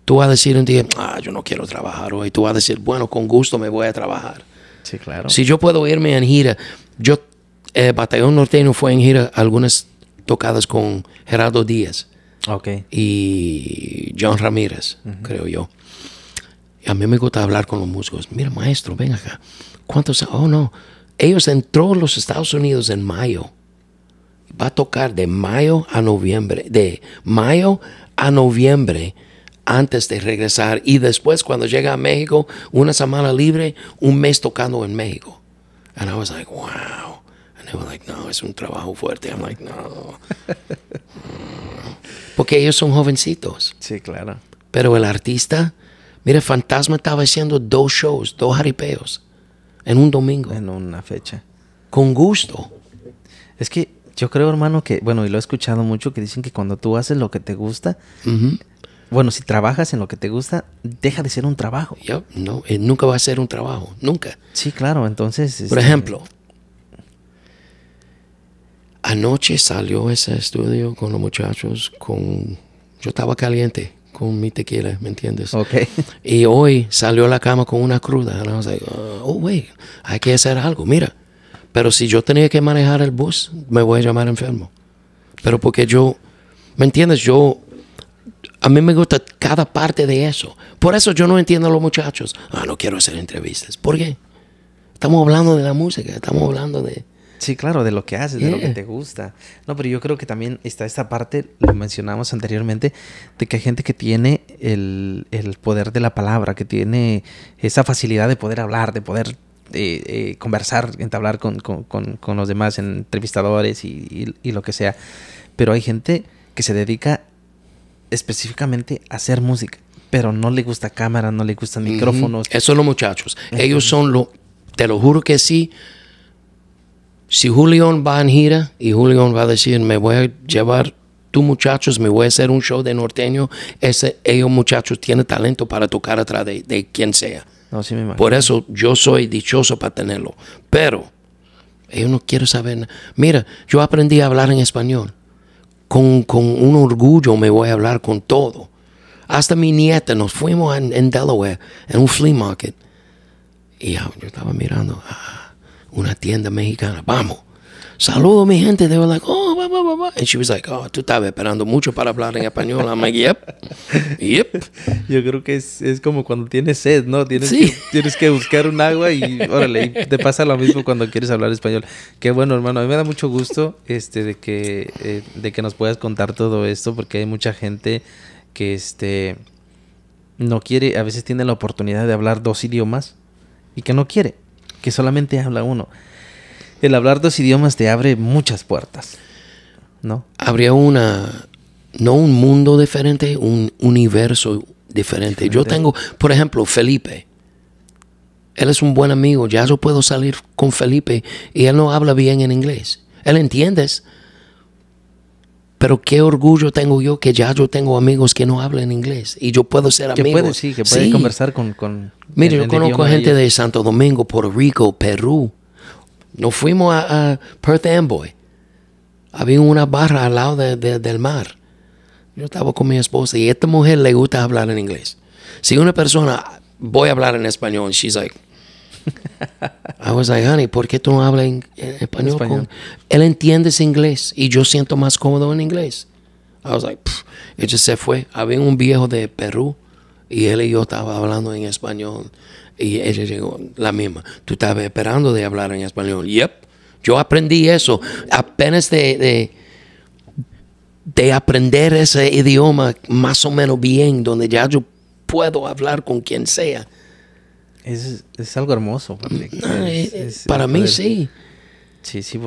Tú vas a decir un día, ah, yo no quiero trabajar hoy. Tú vas a decir, bueno, con gusto me voy a trabajar. Sí, claro. Si yo puedo irme en gira, yo, eh, Batallón Norteño fue en gira algunas tocadas con Gerardo Díaz. Ok. Y John Ramírez, creo yo. Y a mí me gusta hablar con los músicos. Mira, maestro, ven acá. ¿Cuántos? Oh, no. Ellos entró a los Estados Unidos en mayo. Va a tocar de mayo a noviembre. De mayo a noviembre antes de regresar y después cuando llega a México, una semana libre, un mes tocando en México. And I was like, wow. And they were like, no, es un trabajo fuerte. I'm like, no. Mm. Porque ellos son jovencitos. Sí, claro. Pero el artista, mira, Fantasma estaba haciendo dos shows, dos jaripeos en un domingo. En una fecha. Con gusto. Es que yo creo, hermano, que, bueno, y lo he escuchado mucho, que dicen que cuando tú haces lo que te gusta, bueno, si trabajas en lo que te gusta, deja de ser un trabajo. Yo, no, eh, nunca va a ser un trabajo, nunca. Sí, claro, entonces... Por este, ejemplo, anoche salió ese estudio con los muchachos, con... Yo estaba caliente con mi tequila, ¿me entiendes? Ok. *laughs* Y hoy salió la cama con una cruda. And I oh, hay que hacer algo, mira. Pero si yo tenía que manejar el bus, me voy a llamar enfermo. Pero porque yo, ¿me entiendes? Yo a mí me gusta cada parte de eso. Por eso yo no entiendo a los muchachos. Ah, no quiero hacer entrevistas. ¿Por qué? Estamos hablando de la música, estamos hablando de... Sí, claro, de lo que haces, de lo que eh. te gusta. No, pero yo creo que también está esta parte, lo mencionamos anteriormente, de que hay gente que tiene el, poder de la palabra, que tiene esa facilidad de poder hablar, de poder eh, eh, conversar, entablar con, los demás entrevistadores y, y lo que sea. Pero hay gente que se dedica específicamente hacer música, pero no le gusta cámara, no le gustan micrófonos. Eso los muchachos. Ellos son lo, te lo juro que sí. Si Julián va en gira y Julián va a decir, me voy a llevar tú muchachos, me voy a hacer un show de norteño, ese, ellos muchachos tienen talento para tocar atrás de, quien sea. No, sí Por eso yo soy dichoso para tenerlo. Pero ellos no quieren saber nada. Mira, yo aprendí a hablar en español con, un orgullo me voy a hablar con todo. Hasta mi nieta, nos fuimos en, Delaware, en un flea market. Y yo estaba mirando a ah, una tienda mexicana, vamos saludo mi gente. They were like, oh, And she was like, oh, tú estabas esperando mucho para hablar en español. I'm like, yep, yep. *laughs* Yo creo que es, es como cuando tienes sed, ¿no? Tienes, que, tienes que buscar un agua y órale, te pasa lo mismo cuando quieres hablar español. Qué bueno, hermano. A mí me da mucho gusto este, de, que, eh, de que nos puedas contar todo esto porque hay mucha gente que este, no quiere, a veces tiene la oportunidad de hablar dos idiomas y que no quiere, que solamente habla uno el hablar dos idiomas te abre muchas puertas. ¿No? Habría una, no un mundo diferente, un universo diferente. Yo tengo, por ejemplo, Felipe. Él es un buen amigo. Ya yo puedo salir con Felipe y él no habla bien en inglés. Él entiendes. Pero qué orgullo tengo yo que ya yo tengo amigos que no hablan inglés y yo puedo ser amigo. Que puede, sí, que puede conversar con, con Mire, yo conozco gente de Santo Domingo, Puerto Rico, Perú, nos fuimos a, Perth Amboy. Había una barra al lado de, del mar. Yo estaba con mi esposa y a esta mujer le gusta hablar en inglés. Si una persona, voy a hablar en español, she's like, I was like, honey, ¿por qué tú no hablas en, español? Él entiende ese inglés y yo siento más cómodo en inglés. I was like, ella se fue. Había un viejo de Perú y él y yo estaba hablando en español. Y ella llegó, la misma. Tú estabas esperando de hablar en español. Yep. Yo aprendí eso. Apenas de, de, aprender ese idioma más o menos bien, donde ya yo puedo hablar con quien sea. Es, algo hermoso, para mí sí.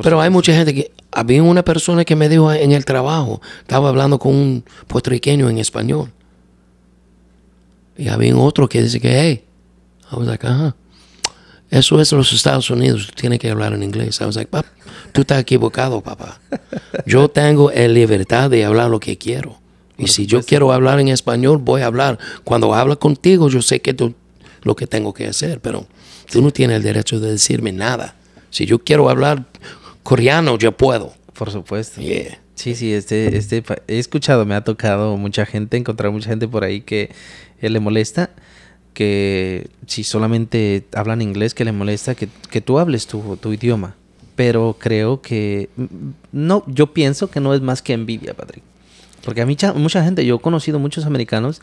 Pero hay mucha gente que... Había una persona que me dijo en el trabajo, estaba hablando con un puertorriqueño en español. Y había otro que dice que, hey, I was like, ajá. Eso es los Estados Unidos, tú tienes que hablar en inglés. I was like, papá, tú estás equivocado, papá. Yo tengo la libertad de hablar lo que quiero. Y si yo quiero hablar en español, voy a hablar. Cuando hablo contigo, yo sé que tú, lo que tengo que hacer, pero tú no tienes el derecho de decirme nada. Si yo quiero hablar coreano, yo puedo. Por supuesto. Sí, sí, este, este, he escuchado, me ha tocado mucha gente, encontrar mucha gente por ahí que eh, le molesta que si solamente hablan inglés, que le molesta que, tú hables tu, tu, idioma. Pero creo que, mm, no, yo pienso que no es más que envidia, Patrick. Porque a mí, mucha gente, yo he conocido muchos americanos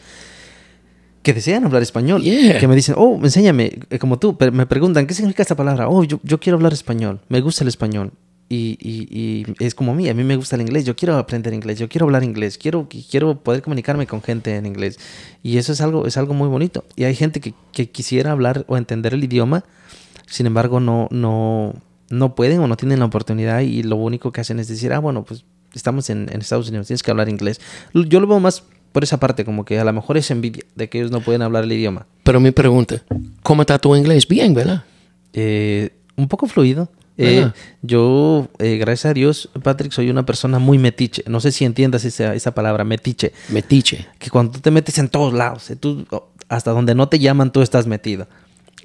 que desean hablar español, que me dicen, oh, enséñame, eh, como tú, me preguntan, ¿qué significa esta palabra? Oh, yo quiero hablar español, me gusta el español. Y, y, y, es como a mí, a mí me gusta el inglés, yo quiero aprender inglés, yo quiero hablar inglés, quiero, quiero poder comunicarme con gente en inglés. Y eso es algo, es algo muy bonito. Y hay gente que, quisiera hablar o entender el idioma, sin embargo no, no, no pueden o no tienen la oportunidad y lo único que hacen es decir, ah, bueno, pues estamos en, Estados Unidos, tienes que hablar inglés. Yo lo veo más por esa parte, como que a lo mejor es envidia de que ellos no pueden hablar el idioma. Pero mi pregunta, ¿cómo está tu inglés? Bien, ¿verdad? Eh, un poco fluido. Eh, yo, eh, gracias a Dios, Patrick, soy una persona muy metiche. No sé si entiendas esa, esa palabra, metiche. Metiche. Que cuando tú te metes en todos lados, eh, tú, oh, hasta donde no te llaman, tú estás metido.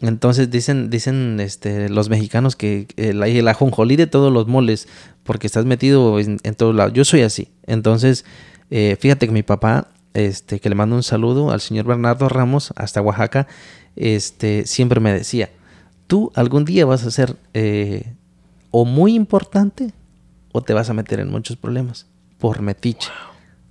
Entonces dicen, dicen este, los mexicanos que el, el ajonjolí de todos los moles, porque estás metido en, todos lados. Yo soy así. Entonces, fíjate que mi papá, este, que le mando un saludo al señor Bernardo Ramos, hasta Oaxaca, este, siempre me decía, tú algún día vas a ser o muy importante o te vas a meter en muchos problemas por metiche.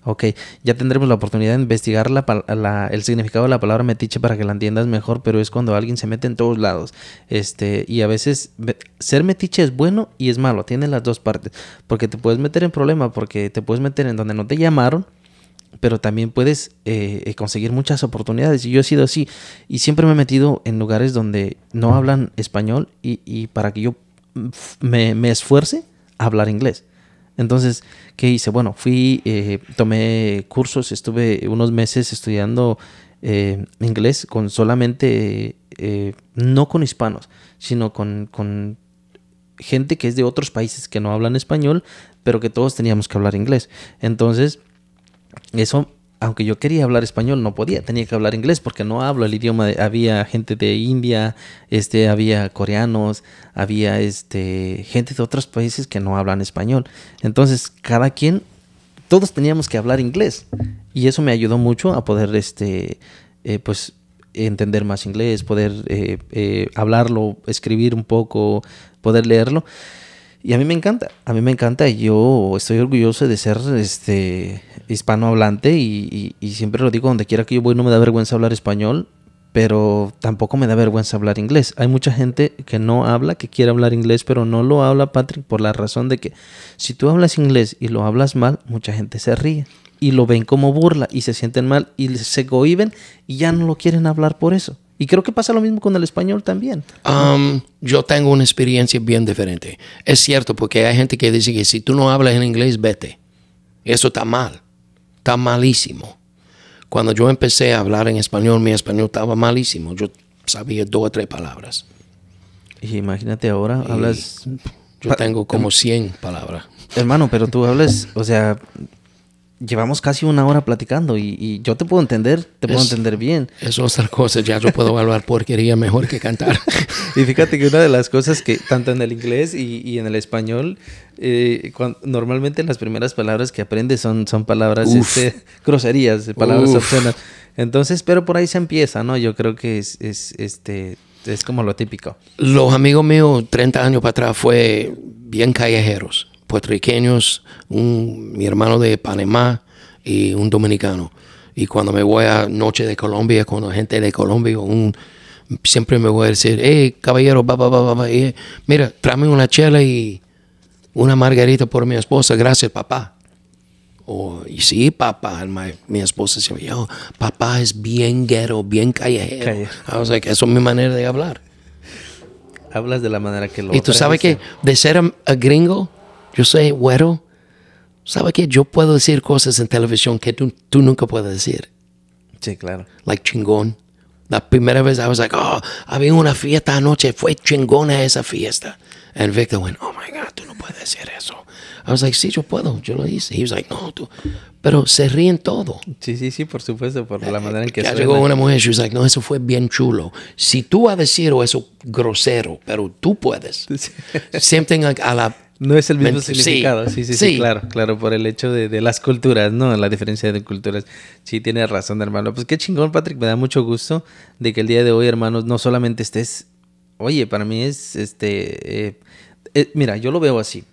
Ok, ya tendremos la oportunidad de investigar el significado de la palabra metiche para que la entiendas mejor, pero es cuando alguien se mete en todos lados. Este, y a veces ser metiche es bueno y es malo, tiene las dos partes, porque te puedes meter en problemas, porque te puedes meter en donde no te llamaron, pero también puedes eh, eh, conseguir muchas oportunidades. Y Yo he sido así y siempre me he metido en lugares donde no hablan español y para que yo me, esfuerce a hablar inglés. Entonces, ¿qué hice? Bueno, fui, eh, tomé cursos, estuve unos meses estudiando eh, inglés con solamente, eh, no con hispanos, sino con, con, gente que es de otros países que no hablan español, pero que todos teníamos que hablar inglés. Entonces, eso aunque yo quería hablar español, no podía, tenía que hablar inglés porque no hablo el idioma. había gente de India, este, había coreanos, había este, gente de otros países que no hablan español. Entonces, cada quien, todos teníamos que hablar inglés. Y eso me ayudó mucho a poder, este, eh, pues, entender más inglés, poder eh, eh, hablarlo, escribir un poco, poder leerlo. Y a mí me encanta, a mí me encanta. y Yo estoy orgulloso de ser este, hispanohablante y, y siempre lo digo donde quiera que yo voy, no me da vergüenza hablar español, pero tampoco me da vergüenza hablar inglés. Hay mucha gente que no habla, que quiere hablar inglés, pero no lo habla, Patrick, por la razón de que si tú hablas inglés y lo hablas mal, mucha gente se ríe y lo ven como burla y se sienten mal y se cohiben y ya no lo quieren hablar por eso. Y creo que pasa lo mismo con el español también. Um, yo tengo una experiencia bien diferente. Es cierto, porque hay gente que dice que si tú no hablas en inglés, vete. Eso está mal. Está malísimo. Cuando yo empecé a hablar en español, mi español estaba malísimo. Yo sabía dos o tres palabras. Y imagínate ahora, hablas... Yo tengo como 100 palabras. Hermano, pero tú hablas, o sea, llevamos casi una hora platicando y, yo te puedo entender, te puedo entender bien. Es otra cosa, ya yo puedo hablar porquería mejor que cantar. *laughs* y fíjate que una de las cosas que tanto en el inglés y, en el español, eh, normalmente las primeras palabras que aprendes son, son palabras este, *laughs* groserías, palabras obscenas. Entonces, pero por ahí se empieza, ¿no? Yo creo que es, es, este, es como lo típico. Los amigos míos 30 años para atrás fue bien callejeros puertorriqueños, un, mi hermano de Panamá y un dominicano. Y cuando me voy a Noche de Colombia, con la gente de Colombia, un, siempre me voy a decir, hey, caballero, va, mira, tráeme una chela y una margarita por mi esposa, gracias, papá. O, y sí, papá, mi esposa siempre, yo, papá es bien guero, bien callejero. I ah, O sea, que eso es mi manera de hablar. Hablas de la manera que lo Y tú sabes que de ser a gringo, yo soy güero. ¿Sabe qué? Yo puedo decir cosas en televisión que tú, nunca puedes decir. Sí, claro. Like chingón. La primera vez I was like, oh, había una fiesta anoche, fue chingona esa fiesta. And Victor went, oh my God, tú no puedes decir eso. I was like, sí, yo puedo, yo lo hice. He was like, no, tú. Pero se ríen todo. Sí, sí, sí, por supuesto, por la eh, manera en que se. Llegó una mujer, she was like, no, eso fue bien chulo. Si tú vas a decir eso grosero, pero tú puedes. *laughs* Same thing like a la no es el mismo significado, sí. Sí, sí. claro, claro, por el hecho de, las culturas, ¿no? La diferencia de culturas. Sí, tienes razón, hermano. Pues qué chingón, Patrick, me da mucho gusto de que el día de hoy, hermanos, no solamente estés, oye, para mí es, este, eh, eh, mira, yo lo veo así.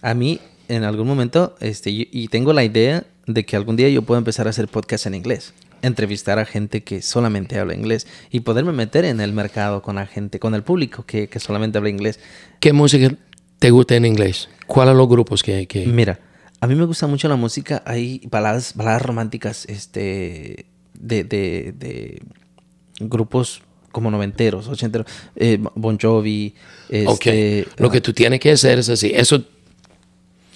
A mí, en algún momento, este, y tengo la idea de que algún día yo pueda empezar a hacer podcast en inglés entrevistar a gente que solamente habla inglés y poderme meter en el mercado con la gente, con el público que, que solamente habla inglés. ¿Qué música te gusta en inglés? ¿Cuáles son los grupos que, que... Mira, a mí me gusta mucho la música. Hay baladas, baladas románticas este, de, grupos como noventeros, ochenteros, eh, Bon Jovi. Este, lo que tú tienes que hacer es así. Eso,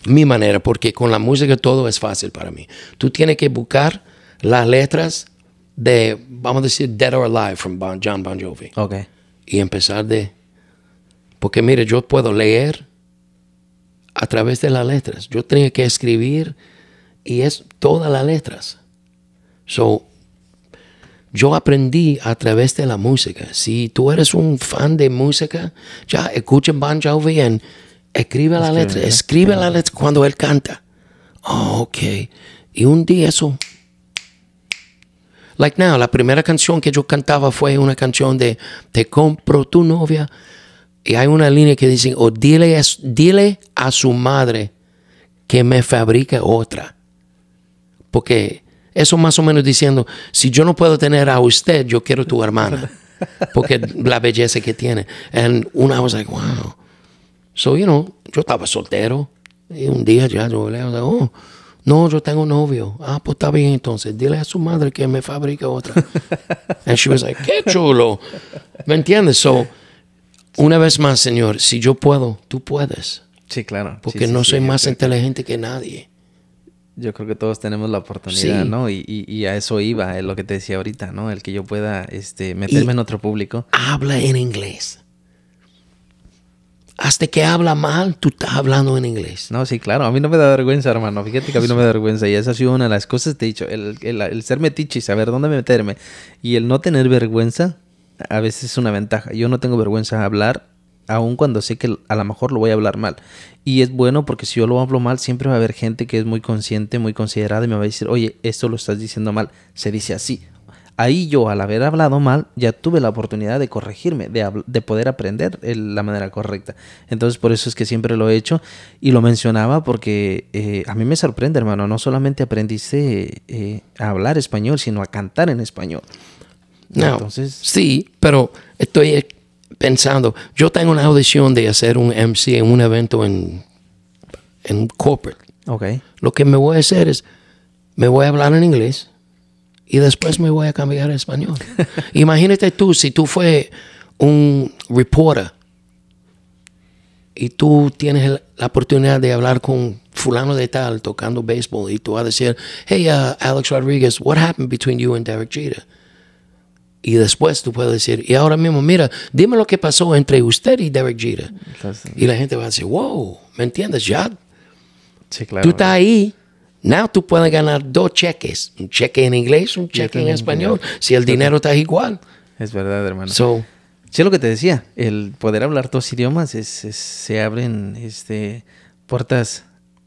mi manera, porque con la música todo es fácil para mí. Tú tienes que buscar las letras de, vamos a decir, Dead or Alive from John Bon Jovi. Ok. Y empezar de... Porque mire, yo puedo leer a través de las letras. Yo tenía que escribir y es todas las letras. So, yo aprendí a través de la música. Si tú eres un fan de música, ya escuchen Bon Jovi escribe la letra, escribe la letra cuando él canta. Oh, ok. Y un día eso. Like now, la primera canción que yo cantaba fue una canción de Te compro tu novia. Y hay una línea que dice, o dile, dile a su madre que me fabrique otra. Porque eso más o menos diciendo, si yo no puedo tener a usted, yo quiero a tu hermana. *laughs* Porque la belleza que tiene. Y una was like, wow. So, you know, yo estaba soltero. Y un día ya yo le digo, oh, no, yo tengo novio. Ah, pues está bien entonces. Dile a su madre que me fabrique otra. *laughs* And she was like, qué chulo. ¿Me entiendes? So... Una vez más, Señor, si yo puedo, tú puedes. Sí, claro. Porque no soy más inteligente que... nadie. Yo creo que todos tenemos la oportunidad, ¿no? Y, a eso iba, es eh, lo que te decía ahorita, ¿no? El que yo pueda este, meterme en otro público. Habla en inglés. Hasta que habla mal, tú estás hablando en inglés. No, sí, claro. A mí no me da vergüenza, hermano. Fíjate que a mí no me da vergüenza. Y esa ha sido una de las cosas, te he dicho. El, el ser metiche y saber dónde meterme. Y el no tener vergüenza a veces es una ventaja. Yo no tengo vergüenza de hablar, aun cuando sé que a lo mejor lo voy a hablar mal. Y es bueno porque si yo lo hablo mal, siempre va a haber gente que es muy consciente, muy considerada y me va a decir, oye, esto lo estás diciendo mal, se dice así. Ahí yo, al haber hablado mal, ya tuve la oportunidad de corregirme, de, poder aprender la manera correcta. Entonces, por eso es que siempre lo he hecho y lo mencionaba porque eh, a mí me sorprende, hermano, no solamente aprendiste eh, a hablar español, sino a cantar en español. No, sí, pero estoy pensando, yo tengo una audición de hacer un MC en un evento en, corporate. Lo que me voy a hacer es, me voy a hablar en inglés y después me voy a cambiar a español. *laughs* Imagínate tú, si tú fue un reporter y tú tienes la oportunidad de hablar con fulano de tal tocando béisbol y tú vas a decir, hey, uh, Alex Rodriguez, what happened between you and Derek Jeter? Y después tú puedes decir, y ahora mismo, mira, dime lo que pasó entre usted y Derek Jeter. y la gente va a decir, wow, ¿me entiendes? Ya. Tú estás ahí. Now tú puedes ganar dos cheques. Un cheque en inglés, un cheque en español. Si el dinero está igual. Es verdad, hermano. So, sí, lo que te decía. El poder hablar dos idiomas se abren este, puertas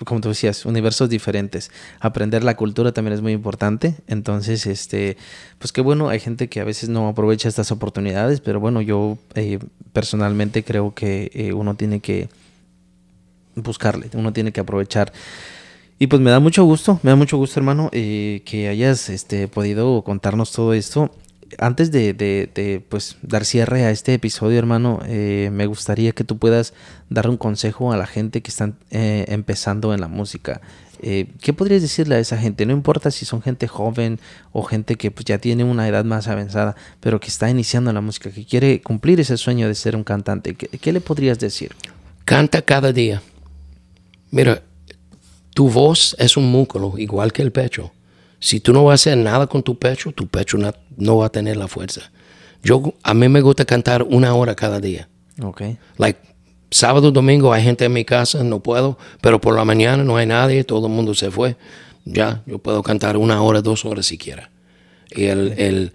como tú decías, universos diferentes. Aprender la cultura también es muy importante. Entonces, este, pues qué bueno, hay gente que a veces no aprovecha estas oportunidades, pero bueno, yo eh, personalmente creo que eh, uno tiene que buscarle, uno tiene que aprovechar. Y pues me da mucho gusto, me da mucho gusto, hermano, eh, que hayas este, podido contarnos todo esto antes de, pues, dar cierre a este episodio, hermano, eh, me gustaría que tú puedas dar un consejo a la gente que están eh, empezando en la música. Eh, ¿Qué podrías decirle a esa gente? No importa si son gente joven o gente que pues, ya tiene una edad más avanzada, pero que está iniciando la música, que quiere cumplir ese sueño de ser un cantante. qué le podrías decir? Canta cada día. Mira, tu voz es un músculo, igual que el pecho si tú no vas a hacer nada con tu pecho, tu pecho no, va a tener la fuerza. Yo, a mí me gusta cantar una hora cada día. Like, sábado, domingo hay gente en mi casa, no puedo, pero por la mañana no hay nadie, todo el mundo se fue. Ya, yo puedo cantar una hora, dos horas siquiera. Y el, el,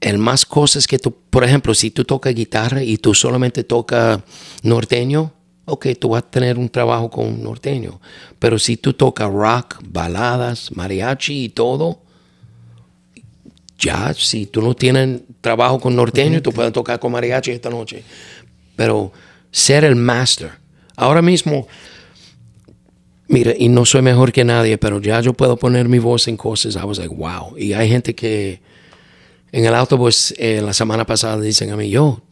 el más cosas que tú, por ejemplo, si tú tocas guitarra y tú solamente tocas norteño, ok, tú vas a tener un trabajo con norteño, pero si tú tocas rock, baladas, mariachi y todo, ya, si tú no tienes trabajo con norteño, tú puedes tocar con mariachi esta noche. Pero ser el master. Ahora mismo, mira, y no soy mejor que nadie, pero ya yo puedo poner mi voz en cosas. I was like, wow. Y hay gente que en el autobús eh, la semana pasada dicen a mí, yo,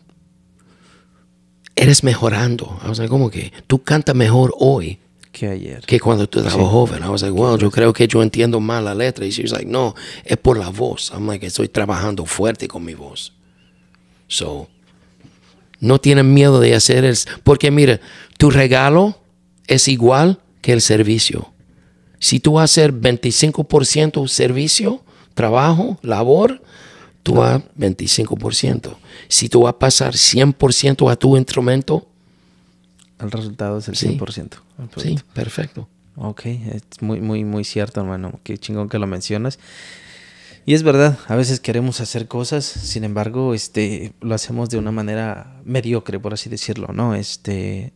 eres mejorando. I was como que tú cantas mejor hoy que Que cuando tú estabas joven. I was like, yo creo que yo entiendo más la letra. Y she was like, no, es por la voz. I'm like, estoy trabajando fuerte con mi voz. So, no tienen miedo de hacer el... Porque mira, tu regalo es igual que el servicio. Si tú haces a hacer 25% servicio, trabajo, labor, tú vas 25%. Si tú vas a pasar 100% a tu instrumento, el resultado es el 100%. sí, ah, pues perfecto. Ok, es muy, muy, muy cierto, hermano. Qué chingón que lo mencionas. Y es verdad, a veces queremos hacer cosas, sin embargo, este, lo hacemos de una manera mediocre, por así decirlo, ¿no? Este,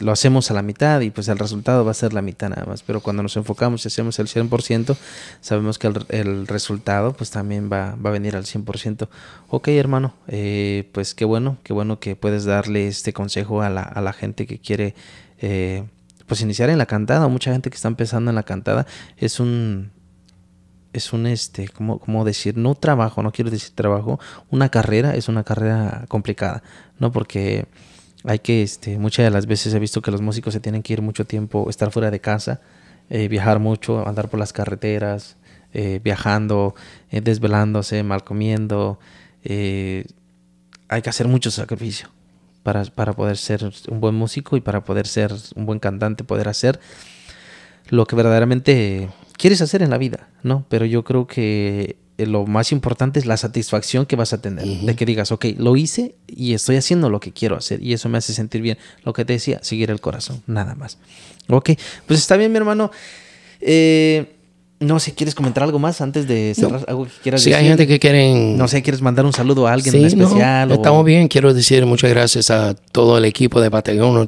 lo hacemos a la mitad y pues el resultado va a ser la mitad nada más, pero cuando nos enfocamos y hacemos el 100%, sabemos que el, resultado pues también va, a venir al 100%. Ok, hermano, eh, pues qué bueno, qué bueno que puedes darle este consejo a la, a la gente que quiere... Eh, pues iniciar en la cantada, mucha gente que está empezando en la cantada, es un es un este, como, decir, no trabajo, no quiero decir trabajo, una carrera es una carrera complicada, ¿no? Porque hay que, este, muchas de las veces he visto que los músicos se tienen que ir mucho tiempo, estar fuera de casa, eh, viajar mucho, andar por las carreteras, eh, viajando, eh, desvelándose, mal comiendo, hay que hacer mucho sacrificio. Para, para poder ser un buen músico y para poder ser un buen cantante, poder hacer lo que verdaderamente quieres hacer en la vida, ¿no? Pero yo creo que eh, lo más importante es la satisfacción que vas a tener, de que digas, ok, lo hice y estoy haciendo lo que quiero hacer y eso me hace sentir bien. Lo que te decía, seguir el corazón, nada más. Ok, pues está bien, mi hermano. Eh, no sé, ¿quieres comentar algo más antes de cerrar? ¿Algo que quieras sí, hay gente que quieren... No sé, ¿quieres mandar un saludo a alguien en especial? estamos bien. Quiero decir muchas gracias a todo el equipo de Batallón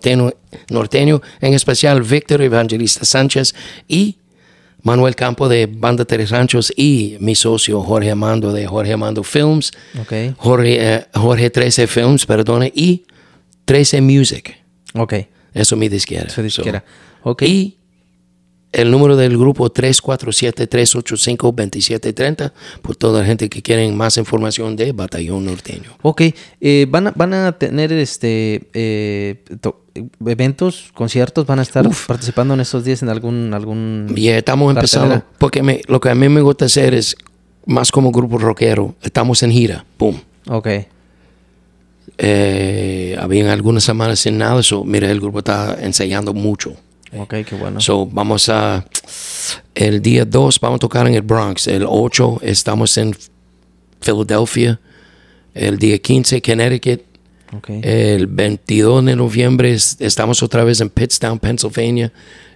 norteño en especial Víctor Evangelista Sánchez y Manuel Campo de Banda Tres Ranchos y mi socio Jorge Amando de Jorge Amando Films, okay. Jorge, eh, Jorge 13 Films, perdone, y 13 Music. Ok. Eso me mi disquera. Eso disquera. Y el número del grupo 347-385-2730 por toda la gente que quieren más información de Batallón Norteño. Ok, eh, van, a, van a tener este eh, eventos, conciertos, van a estar participando en estos días en algún... algún estamos empezando, porque lo que a mí me gusta hacer es, más como grupo rockero, estamos en gira, boom. Ok. Eh, habían algunas semanas sin nada, eso, mira, el grupo está ensayando mucho. Ok, qué bueno. So, vamos a. El día 2 vamos a tocar en el Bronx. El 8 estamos en Filadelfia. El día 15 Connecticut. El 22 de noviembre estamos otra vez en Pittstown, Pennsylvania.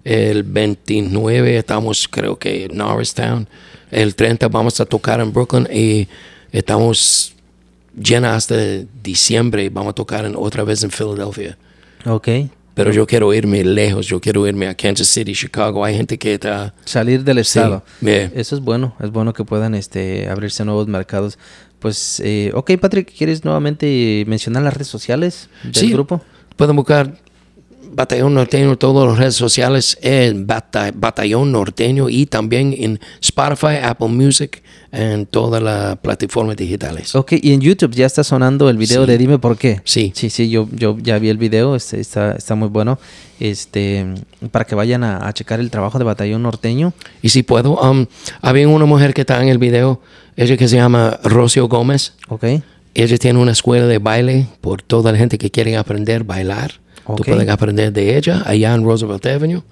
El 29 estamos, creo que, en Norristown. El 30 vamos a tocar en Brooklyn y estamos llenas hasta diciembre. Vamos a tocar en, otra vez en Filadelfia. Ok pero yo quiero irme lejos, yo quiero irme a Kansas City, Chicago. Hay gente que está... Salir del estado. Eso es bueno, es bueno que puedan este, abrirse nuevos mercados. Pues, eh, ok, Patrick, ¿quieres nuevamente mencionar las redes sociales del sí. grupo? Pueden buscar Batallón Norteño, todas las redes sociales, en eh, Batallón Norteño y también en Spotify, Apple Music, en todas las plataformas digitales. Ok, y en YouTube ya está sonando el video de Dime por qué. Sí. Sí, sí, yo, yo ya vi el video, este, está, está muy bueno. Este, para que vayan a, checar el trabajo de Batallón Norteño. Y si puedo, um, había una mujer que está en el video, ella que se llama Rocio Gómez. Ok. Ella tiene una escuela de baile por toda la gente que quieren aprender a bailar Okay. Tú puedes aprender de ella allá en Roosevelt Avenue.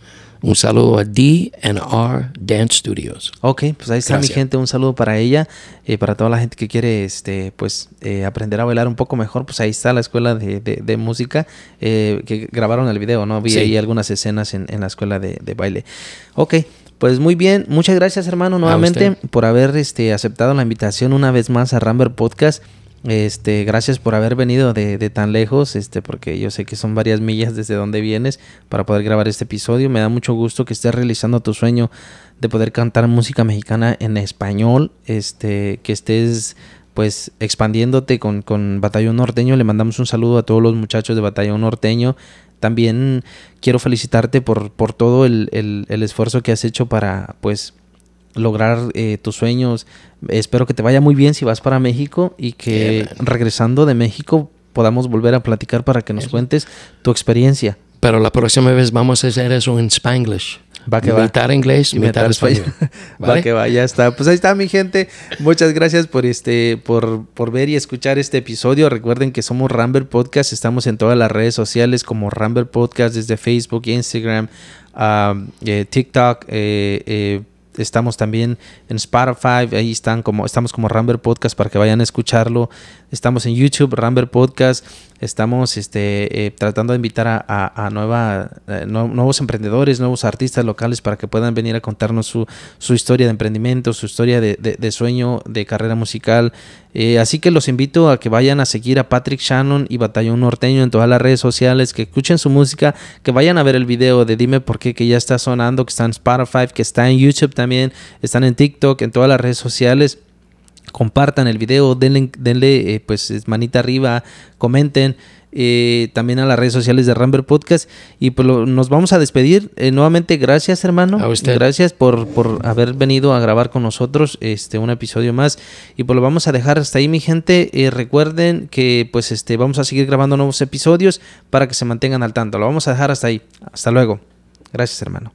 Un saludo a D&R Dance Studios. Ok, pues ahí está mi gente. Un saludo para ella y eh, para toda la gente que quiere este, pues, eh, aprender a bailar un poco mejor. Pues ahí está la escuela de, música eh, que grabaron el video, ¿no? Vi ahí algunas escenas en, la escuela de, baile. Ok, pues muy bien, muchas gracias hermano nuevamente por haber este, aceptado la invitación una vez más a Ramber Podcast. Este, gracias por haber venido de, tan lejos, este, porque yo sé que son varias millas desde donde vienes para poder grabar este episodio. Me da mucho gusto que estés realizando tu sueño de poder cantar música mexicana en español, este, que estés pues expandiéndote con, con Batallón Norteño. Le mandamos un saludo a todos los muchachos de Batallón Norteño. También quiero felicitarte por, por todo el, el, el esfuerzo que has hecho para pues lograr eh, tus sueños. Espero que te vaya muy bien si vas para México y que regresando de México podamos volver a platicar para que nos cuentes tu experiencia. Pero la próxima vez vamos a hacer eso en Spanglish. Va que va. inglés, invitar español. *laughs* Va que va, ya está. Pues ahí está mi gente. Muchas gracias por este, por, por ver y escuchar este episodio. Recuerden que somos Ramber Podcast. Estamos en todas las redes sociales como Ramber Podcast, desde Facebook, Instagram, ah, eh, TikTok, eh, eh estamos también en Spotify, ahí están como, estamos como Ramber Podcast para que vayan a escucharlo. Estamos en YouTube, Ramber Podcast. Estamos este, eh, tratando de invitar a, eh, nuevos emprendedores, nuevos artistas locales para que puedan venir a contarnos su, su historia de emprendimiento, su historia de, sueño, de carrera musical. Eh, así que los invito a que vayan a seguir a Patrick Shannon y Batallón Norteño en todas las redes sociales, que escuchen su música, que vayan a ver el video de Dime por qué, que ya está sonando, que está en Spotify, que está en YouTube también, están en TikTok, en todas las redes sociales compartan el video, denle, eh, pues manita arriba, comenten. Eh, también a las redes sociales de Ramber Podcast y pues nos vamos a despedir eh, nuevamente gracias hermano gracias por, por haber venido a grabar con nosotros este un episodio más y pues lo vamos a dejar hasta ahí mi gente recuerden que pues este vamos a seguir grabando nuevos episodios para que se mantengan al tanto lo vamos a dejar hasta ahí hasta luego gracias hermano